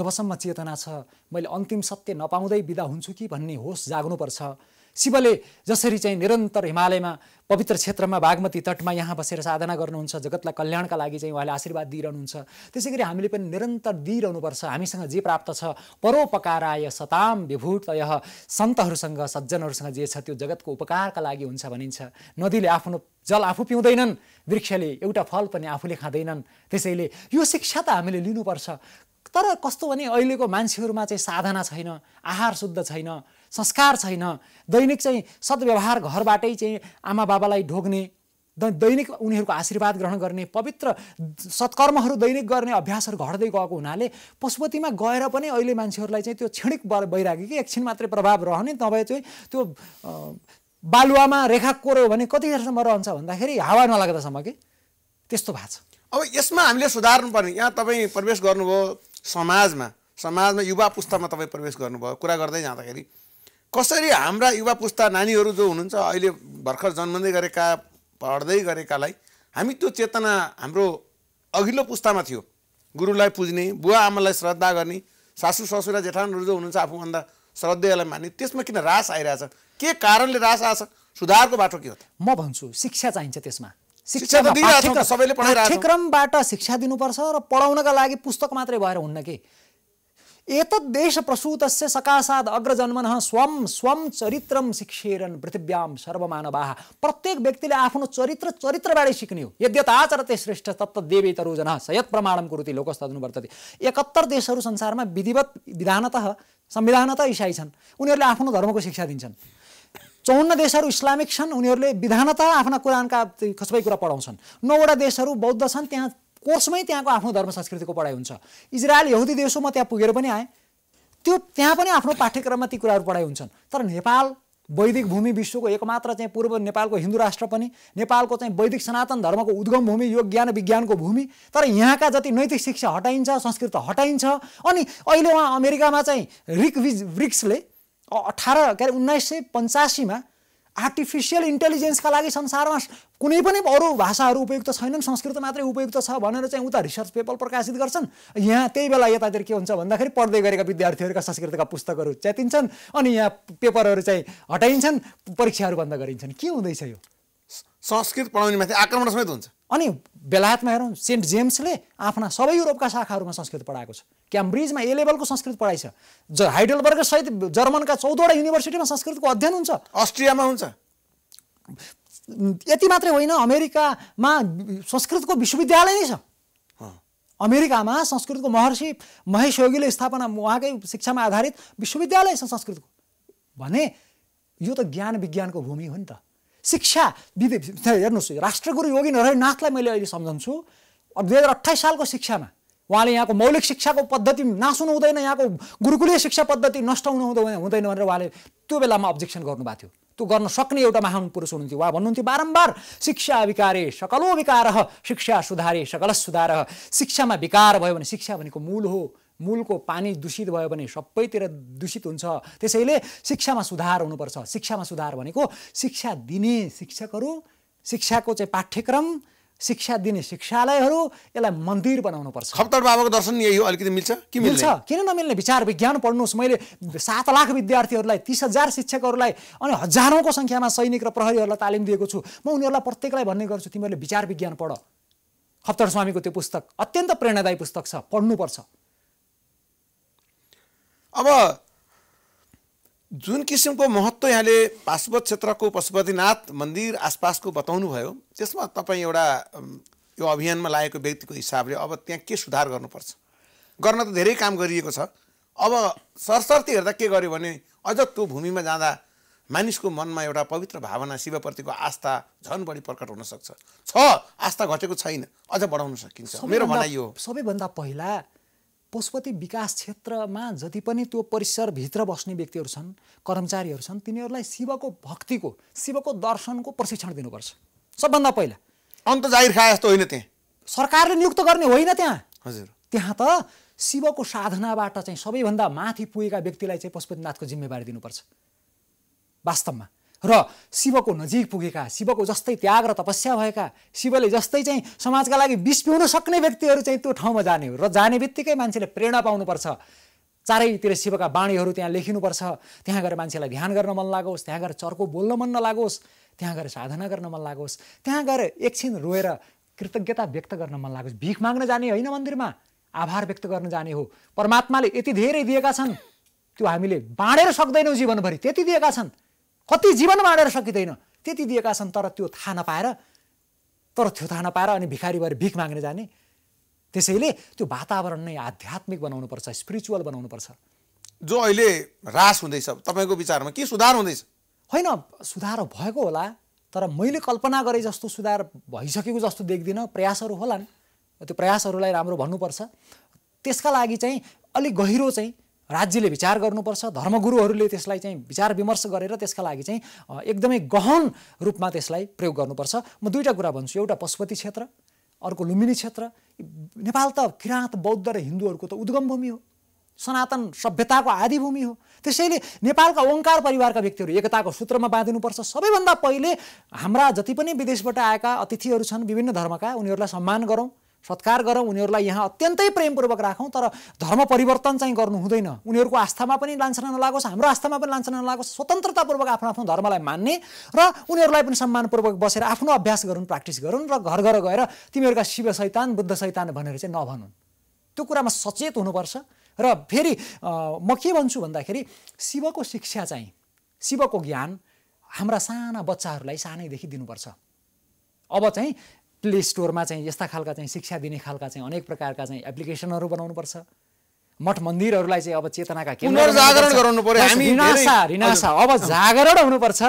जबसम्म चेतना छ मैले अन्तिम सत्य नपाउँदै बिदा हुन्छु कि भन्ने होस जाग्नुपर्छ शिवले जसरी चाहिँ निरन्तर हिमालयमा पवित्र क्षेत्रमा बागमती तटमा यहाँ बसेर साधना गर्नुहुन्छ जगतलाई कल्याणका लागि चाहिँ उहाँले आशीर्वाद दिइरहनुहुन्छ त्यसै गरी हामीले पनि निरन्तर दिइरहनुपर्छ हामीसँग जे प्राप्त छ परोपकाराय सताम विभूतय सन्तहरूसँग सज्जनहरूसँग जे छ त्यो जगतको उपकारका लागि हुन्छ भनिन्छ नदीले आफ्नो जल आफू पिउँदैनन् वृक्षले एउटा फल पनि आफूले खाँदैनन् त्यसैले यो शिक्षा त हामीले लिनुपर्छ तर कस्तो भने अहिलेको मान्छेहरूमा चाहिँ साधना छैन आहार शुद्ध छैन संस्कार छैन दैनिक चाहिँ सद्व्यवहार घरबाटै चाहिँ आमा बाबालाई ढोग्ने दैनिक उनीहरूको आशीर्वाद ग्रहण गर्ने पवित्र सत्कर्महरू दैनिक गर्ने अभ्यासहरू घट्दै गएको हुनाले पशुपतिमा गएर पनि अहिले मान्छेहरूलाई चाहिँ त्यो क्षणिक बैरागी कि एकछिन मात्रै प्रभाव रहने नभए चाहिँ त्यो बालुवामा रेखा कोर्यो भने कतिखेरसम्म रहन्छ भन्दाखेरि हावा नलाग्दासम्म कि त्यस्तो भएको छ अब यसमा हामीले सुधार्नुपर्ने यहाँ तपाईँ प्रवेश गर्नुभयो समाजमा समाजमा युवा पुस्तामा तपाईँ प्रवेश गर्नुभयो कुरा गर्दै जाँदाखेरि कसरी हाम्रा युवा पुस्ता नानीहरू जो हुनुहुन्छ अहिले भर्खर जन्मदै गरेका पढ्दै गरेकालाई हामी त्यो चेतना हाम्रो अघिल्लो पुस्तामा थियो गुरुलाई पुज्ने बुवा आमालाई श्रद्धा गर्ने सासु ससुरा जेठानहरू जो हुनुहुन्छ आफूभन्दा श्रद्धेयलाई मान्ने त्यसमा किन रास आइरहेछ के कारणले रास आएछ सुधारको बाटो के हो म भन्छु शिक्षा चाहिन्छ त्यसमा शिक्षा पाठ्यक्रमबाट शिक्षा दिनुपर्छ र पढाउनका लागि पुस्तक मात्रै भएर हुन्न के एतद्देशप्रसूतस्य सकाशाद् अग्रजन्मनः स्वं स्वं चरित्रं शिक्षेरन् पृथिव्यां सर्वमानवाः प्रत्येक व्यक्तिले आफ्नो चरित्र चरित्रबाटै सिक्ने हो यद्यत आचरते श्रेष्ठ तत्तदेवेतरो जनः सयत प्रमाणं कुरुति लोकस्तनु वर्तते एकहत्तर देशहरू संसारमा विधिवत विधानतः संविधानतः इसाई छन् उनीहरूले आफ्नो धर्मको शिक्षा दिन्छन् चौन्न देशहरू इस्लामिक छन् उनीहरूले विधानतः आफ्ना कुरानका सबै कुरा पढाउँछन् नौवटा देशहरू बौद्ध छन् त्यहाँ कोषमै त्यहाँको आफ्नो धर्म संस्कृतिको पढाइ हुन्छ इजरायल यहुदी देशो म त्यहाँ पुगेर पनि आएँ त्यो त्यहाँ पनि आफ्नो पाठ्यक्रममा ती कुराहरू पढाइ हुन्छन् तर नेपाल वैदिक भूमि विश्वको एकमात्र चाहिँ पूर्व नेपालको हिन्दू राष्ट्र पनि नेपालको चाहिँ वैदिक सनातन धर्मको उद्गम भूमि यो ज्ञान विज्ञानको भूमि तर यहाँका जति नैतिक शिक्षा हटाइन्छ संस्कृत हटाइन्छ अनि अहिले उहाँ अमेरिकामा चाहिँ रिक विज ब्रिक्सले अठार के अरे उन्नाइस सय पन्चासीमा आर्टिफिसियल इन्टेलिजेन्सका लागि संसारमा कुनै पनि अरू भाषाहरू उपयुक्त छैनन् संस्कृत मात्रै उपयुक्त छ भनेर चाहिँ उता रिसर्च पेपर प्रकाशित गर्छन् यहाँ त्यही बेला यतातिर के हुन्छ भन्दाखेरि पढ्दै गरेका विद्यार्थीहरूका संस्कृतका पुस्तकहरू च्यातिन्छन् अनि यहाँ पेपरहरू चाहिँ हटाइन्छन् परीक्षाहरू बन्द गरिन्छन् के हुँदैछ यो संस्कृत पढाउने पढाउनेमाथि आक्रमण समेत हुन्छ अनि बेलायतमा हेरौँ सेन्ट जेम्सले आफ्ना सबै युरोपका शाखाहरूमा संस्कृत पढाएको छ क्याम्ब्रिजमा ए लेभलको संस्कृत पढाइ छ ज हाइडलबर्ग सहित जर्मनका चौधवटा युनिभर्सिटीमा संस्कृतको अध्ययन हुन्छ अस्ट्रियामा हुन्छ यति मात्रै होइन अमेरिकामा संस्कृतको विश्वविद्यालय नै छ अमेरिकामा संस्कृतको महर्षि महेश योगीले स्थापना उहाँकै शिक्षामा आधारित विश्वविद्यालय छ संस्कृतको भने यो त ज्ञान विज्ञानको भूमि हो नि त शिक्षा विधि हेर्नुहोस् राष्ट्रगुरु योगी नरहरिनाथलाई मैले अहिले सम्झन्छु दुई हजार अठाइस सालको शिक्षामा उहाँले यहाँको मौलिक शिक्षाको पद्धति नासुनु हुँदैन यहाँको गुरुकुलीय शिक्षा पद्धति नष्ट हुनु हुँदैन हुँदैन भनेर उहाँले त्यो बेलामा अब्जेक्सन गर्नुभएको थियो त्यो गर्न सक्ने एउटा महान पुरुष हुनुहुन्थ्यो उहाँ भन्नुहुन्थ्यो बारम्बार शिक्षा विकारे सकलो विकार शिक्षा सुधारे सकल सुधार शिक्षामा विकार भयो भने शिक्षा भनेको मूल हो मूलको पानी दूषित भयो भने सबैतिर दूषित हुन्छ त्यसैले शिक्षामा सुधार हुनुपर्छ शिक्षामा सुधार भनेको शिक्षा दिने शिक्षकहरू शिक्षाको चाहिँ पाठ्यक्रम शिक्षा दिने शिक्षालयहरू यसलाई मन्दिर बनाउनु पर्छ खप्तर बाबाको दर्शन यही हो अलिकति मिल्छ कि मिल्छ किन नमिल्ने विचार विज्ञान पढ्नुहोस् मैले सात लाख विद्यार्थीहरूलाई तिस हजार शिक्षकहरूलाई अनि हजारौँको सङ्ख्यामा सैनिक र प्रहरीहरूलाई तालिम दिएको छु म उनीहरूलाई प्रत्येकलाई भन्ने गर्छु तिमीहरूले विचार विज्ञान पढ खप्तर स्वामीको त्यो पुस्तक अत्यन्त प्रेरणादायी पुस्तक छ पढ्नुपर्छ अब जुन किसिमको महत्त्व यहाँले पाशुपत क्षेत्रको पशुपतिनाथ मन्दिर आसपासको बताउनुभयो त्यसमा तपाईँ एउटा यो अभियानमा लागेको व्यक्तिको हिसाबले अब त्यहाँ के सुधार गर्नुपर्छ गर्न त धेरै काम गरिएको छ अब सरसर्ती हेर्दा के गर्यो भने अझ त्यो भूमिमा जाँदा मानिसको मनमा एउटा पवित्र भावना शिवप्रतिको आस्था झन् बढी प्रकट हुनसक्छ छ आस्था घटेको छैन अझ बढाउन सकिन्छ मेरो भनाइ यो सबैभन्दा पहिला पशुपति विकास क्षेत्रमा जति पनि त्यो परिसरभित्र बस्ने व्यक्तिहरू छन् कर्मचारीहरू छन् तिनीहरूलाई शिवको भक्तिको शिवको दर्शनको प्रशिक्षण दिनुपर्छ सबभन्दा पहिला अन्त जाहिर खाए जस्तो होइन त्यहाँ सरकारले नियुक्त गर्ने होइन त्यहाँ हजुर त्यहाँ त शिवको साधनाबाट चाहिँ सबैभन्दा माथि पुगेका व्यक्तिलाई चाहिँ पशुपतिनाथको जिम्मेवारी दिनुपर्छ वास्तवमा र शिवको नजिक पुगेका शिवको जस्तै त्याग र तपस्या भएका शिवले जस्तै चाहिँ समाजका लागि विष पिउन सक्ने व्यक्तिहरू चाहिँ त्यो ठाउँमा जाने हो र जाने बित्तिकै मान्छेले प्रेरणा पाउनुपर्छ चारैतिर शिवका बाणीहरू त्यहाँ लेखिनुपर्छ त्यहाँ गएर मान्छेलाई ध्यान गर्न मन लागोस् त्यहाँ गएर चर्को बोल्न मन नलागोस् त्यहाँ गएर साधना गर्न मन लागोस् त्यहाँ गएर एकछिन रोएर कृतज्ञता व्यक्त गर्न मन लागोस् भिख माग्न जाने होइन मन्दिरमा आभार व्यक्त गर्न जाने हो परमात्माले यति धेरै दिएका छन् त्यो हामीले बाँडेर सक्दैनौँ जीवनभरि त्यति दिएका छन् कति जीवन बाँडेर सकिँदैन त्यति दिएका छन् तर त्यो थाहा नपाएर तर त्यो थाहा नपाएर अनि भिखारी भएर भिख माग्न जाने त्यसैले त्यो वातावरण नै आध्यात्मिक बनाउनुपर्छ स्पिरिचुअल बनाउनुपर्छ जो अहिले रास हुँदैछ तपाईँको विचारमा के सुधार हुँदैछ होइन सुधार भएको होला तर मैले कल्पना गरेँ जस्तो सुधार भइसकेको जस्तो देख्दिनँ प्रयासहरू होलान् त्यो प्रयासहरूलाई राम्रो भन्नुपर्छ त्यसका लागि चाहिँ अलिक गहिरो चाहिँ राज्यले विचार गर्नुपर्छ धर्मगुरुहरूले त्यसलाई चाहिँ विचार विमर्श गरेर त्यसका लागि चाहिँ एकदमै गहन रूपमा त्यसलाई प्रयोग गर्नुपर्छ म दुईवटा कुरा भन्छु एउटा पशुपति क्षेत्र अर्को लुम्बिनी क्षेत्र नेपाल त किराँत बौद्ध र हिन्दूहरूको त उद्गम भूमि हो सनातन सभ्यताको आदिभूमि हो त्यसैले नेपालका ओङ्कार परिवारका व्यक्तिहरू एकताको सूत्रमा बाँधिनुपर्छ सबैभन्दा पहिले हाम्रा जति पनि विदेशबाट आएका अतिथिहरू छन् विभिन्न धर्मका उनीहरूलाई सम्मान गरौँ सत्कार गरौँ उनीहरूलाई यहाँ अत्यन्तै प्रेमपूर्वक राखौँ तर धर्म परिवर्तन चाहिँ गर्नु हुँदैन उनीहरूको आस्थामा पनि लान्छना नलागोस् हाम्रो आस्थामा पनि लान्छना नलागोस् स्वतन्त्रतापूर्वक आफ्नो आफ्नो धर्मलाई मान्ने र उनीहरूलाई पनि सम्मानपूर्वक बसेर आफ्नो अभ्यास गरून् प्र्याक्टिस गरून् र घर घर गएर तिमीहरूका शिव सैतान बुद्ध सैतान भनेर चाहिँ नभनुन् त्यो कुरामा सचेत हुनुपर्छ र फेरि म के भन्छु भन्दाखेरि शिवको शिक्षा चाहिँ शिवको ज्ञान हाम्रा साना बच्चाहरूलाई सानैदेखि दिनुपर्छ अब चाहिँ प्ले स्टोरमा चाहिँ यस्ता खालका चाहिँ शिक्षा दिने खालका चाहिँ अनेक प्रकारका चाहिँ एप्लिकेसनहरू बनाउनुपर्छ मठ मन्दिरहरूलाई चाहिँ अब चेतनाका केन्द्र अब जागरण हुनुपर्छ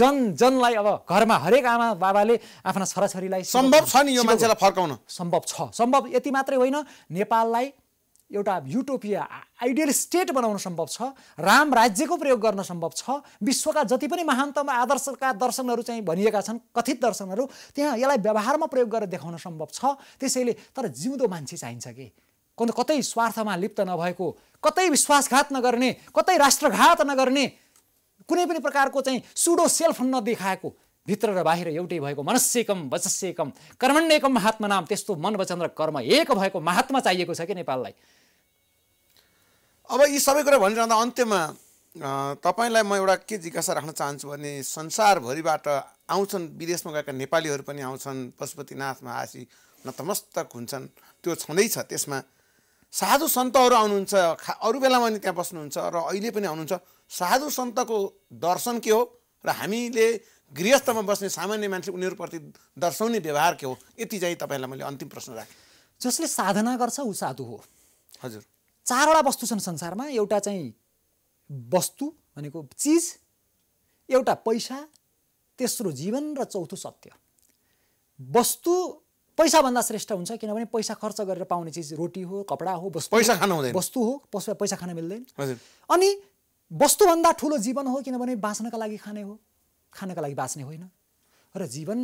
जन जनलाई अब घरमा हरेक आमा बाबाले आफ्ना छोराछोरीलाई सम्भव छ नि यो मान्छेलाई फर्काउन सम्भव छ सम्भव यति मात्रै होइन नेपाललाई एउटा युटोपिया आइडियल स्टेट बनाउन सम्भव छ राम राज्यको प्रयोग गर्न सम्भव छ विश्वका जति पनि महान्तमा आदर्शका दर्शनहरू चाहिँ भनिएका छन् कथित दर्शनहरू त्यहाँ यसलाई व्यवहारमा प्रयोग गरेर देखाउन सम्भव छ त्यसैले तर जिउँदो मान्छे चाहिन्छ कि कतै स्वार्थमा लिप्त नभएको कतै विश्वासघात नगर्ने कतै राष्ट्रघात नगर्ने कुनै पनि प्रकारको चाहिँ सुडो सेल्फ नदेखाएको भित्र र बाहिर एउटै भएको मनस्येकम वचस्यकम कर्मण्यकम नाम त्यस्तो मन वचन र कर्म एक भएको महात्मा चाहिएको छ कि नेपाललाई अब यी सबै कुरा भनिरहँदा अन्त्यमा तपाईँलाई म एउटा के जिज्ञासा राख्न चाहन्छु भने संसारभरिबाट आउँछन् विदेशमा गएका नेपालीहरू पनि आउँछन् पशुपतिनाथमा आशी नतमस्तक हुन्छन् त्यो छँदैछ त्यसमा साधु सन्तहरू आउनुहुन्छ खा अरू बेलामा पनि त्यहाँ बस्नुहुन्छ र अहिले पनि आउनुहुन्छ साधु सन्तको दर्शन के हो र हामीले गृहस्थमा बस्ने सामान्य मान्छे उनीहरूप्रति दर्शाउने व्यवहार के हो यति चाहिँ तपाईँलाई मैले अन्तिम प्रश्न राखेँ जसले साधना गर्छ ऊ साधु हो हजुर चारवटा वस्तु छन् संसारमा एउटा चाहिँ वस्तु भनेको चिज एउटा पैसा तेस्रो जीवन र चौथो सत्य वस्तु पैसाभन्दा श्रेष्ठ हुन्छ किनभने पैसा खर्च गरेर पाउने चिज रोटी हो कपडा हो वस्तु पैसा खान हुँदैन वस्तु हो पैसा खान मिल्दैन हजुर अनि वस्तुभन्दा ठुलो जीवन हो किनभने बाँच्नका लागि खाने हो खानका लागि बाँच्ने होइन र जीवन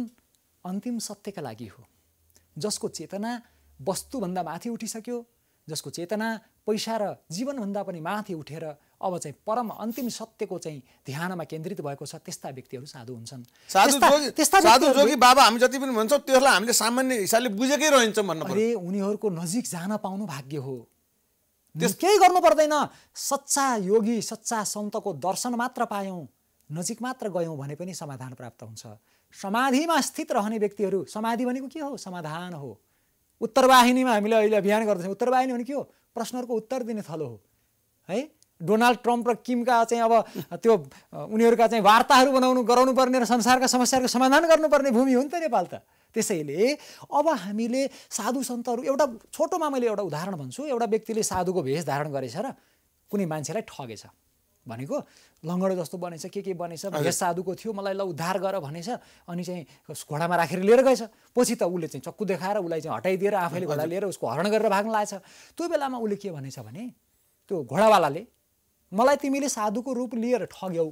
अन्तिम सत्यका लागि हो जसको चेतना वस्तुभन्दा माथि उठिसक्यो जसको चेतना पैसा र जीवनभन्दा पनि माथि उठेर अब चाहिँ परम अन्तिम सत्यको चाहिँ ध्यानमा केन्द्रित भएको छ त्यस्ता व्यक्तिहरू साधु हुन्छन् साधु जोगी बाबा हामी जति पनि भन्छौँ त्यसलाई हामीले सामान्य हिसाबले बुझेकै रहन्छौँ भन्नु अरे उनीहरूको नजिक जान पाउनु भाग्य हो केही गर्नु पर्दैन सच्चा योगी सच्चा सन्तको दर्शन मात्र पायौँ नजिक मात्र गयौँ भने पनि समाधान प्राप्त हुन्छ समाधिमा स्थित रहने व्यक्तिहरू समाधि भनेको के हो समाधान हो उत्तरवाहिनीमा हामीले अहिले अभियान गर्दैछौँ उत्तरवाहिनी भने के हो प्रश्नहरूको उत्तर दिने थलो हो है डोनाल्ड ट्रम्प र किमका चाहिँ अब त्यो उनीहरूका चाहिँ वार्ताहरू बनाउनु गराउनु पर्ने र संसारका समस्याहरूको समाधान गर्नुपर्ने भूमि हो नि त नेपाल त त्यसैले अब हामीले साधु सन्तहरू एउटा छोटोमा मैले एउटा उदाहरण भन्छु एउटा व्यक्तिले साधुको भेष धारण गरेछ र कुनै मान्छेलाई ठगेछ भनेको लङ्गडो जस्तो बनेछ के के बनेछ भेष साधुको थियो मलाई ल उद्धार गर भनेछ अनि चाहिँ घोडामा राखेर लिएर गएछ पछि त उसले चाहिँ चक्कु देखाएर उसलाई चाहिँ हटाइदिएर आफैले घोडा लिएर उसको हरण गरेर भाग्न लागेछ त्यो बेलामा उसले के भनेछ भने त्यो घोडावालाले मलाई तिमीले साधुको रूप लिएर ठग्यौ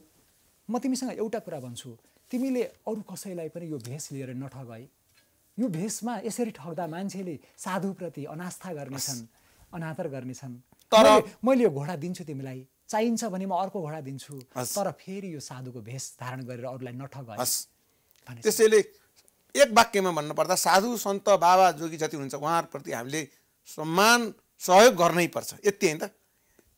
म तिमीसँग एउटा कुरा भन्छु तिमीले अरू कसैलाई पनि यो भेष लिएर नठगाए यो भेषमा यसरी ठग्दा मान्छेले साधुप्रति अनास्था गर्नेछन् अनादर गर्नेछन् तर मैले यो घोडा दिन्छु तिमीलाई चाहिन्छ भने म अर्को घोडा दिन्छु तर फेरि यो साधुको भेष धारण गरेर अरूलाई नठग त्यसैले एक वाक्यमा भन्नुपर्दा साधु सन्त बाबा जोगी जति हुनुहुन्छ उहाँहरूप्रति हामीले सम्मान सहयोग गर्नै पर्छ यति होइन त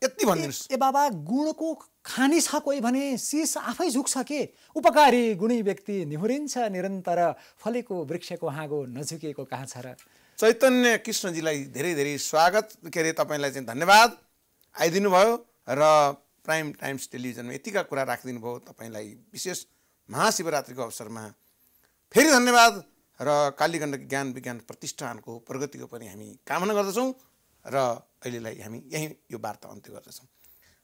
यति भनिदिनुहोस् ए बाबा गुणको खानी छ कोही भने शिष आफै झुक्छ के उपकारी गुणी व्यक्ति निहुरिन्छ निरन्तर फलेको वृक्षको हाँगो नझुकिएको कहाँ छ र चैतन्य कृष्णजीलाई धेरै धेरै स्वागत के अरे तपाईँलाई चाहिँ धन्यवाद आइदिनु भयो र प्राइम टाइम्स टेलिभिजनमा यतिका कुरा राखिदिनु भयो तपाईँलाई विशेष महाशिवरात्रिको अवसरमा फेरि धन्यवाद र कालीगण्डकी ज्ञान विज्ञान प्रतिष्ठानको प्रगतिको पनि हामी कामना गर्दछौँ र अहिलेलाई हामी यहीँ यो वार्ता अन्त्य गर्दछौँ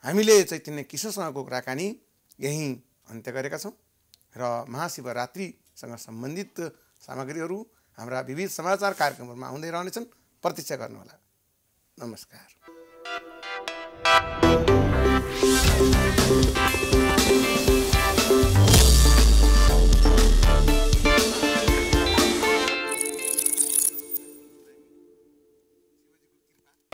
हामीले चैतन्य किशोरसँगको कुराकानी यहीँ अन्त्य गरेका छौँ र महाशिवरात्रिसँग सम्बन्धित सामग्रीहरू हाम्रा विविध समाचार कार्यक्रमहरूमा आउँदै रहनेछन् प्रतीक्षा गर्नुहोला नमस्कार Thank you.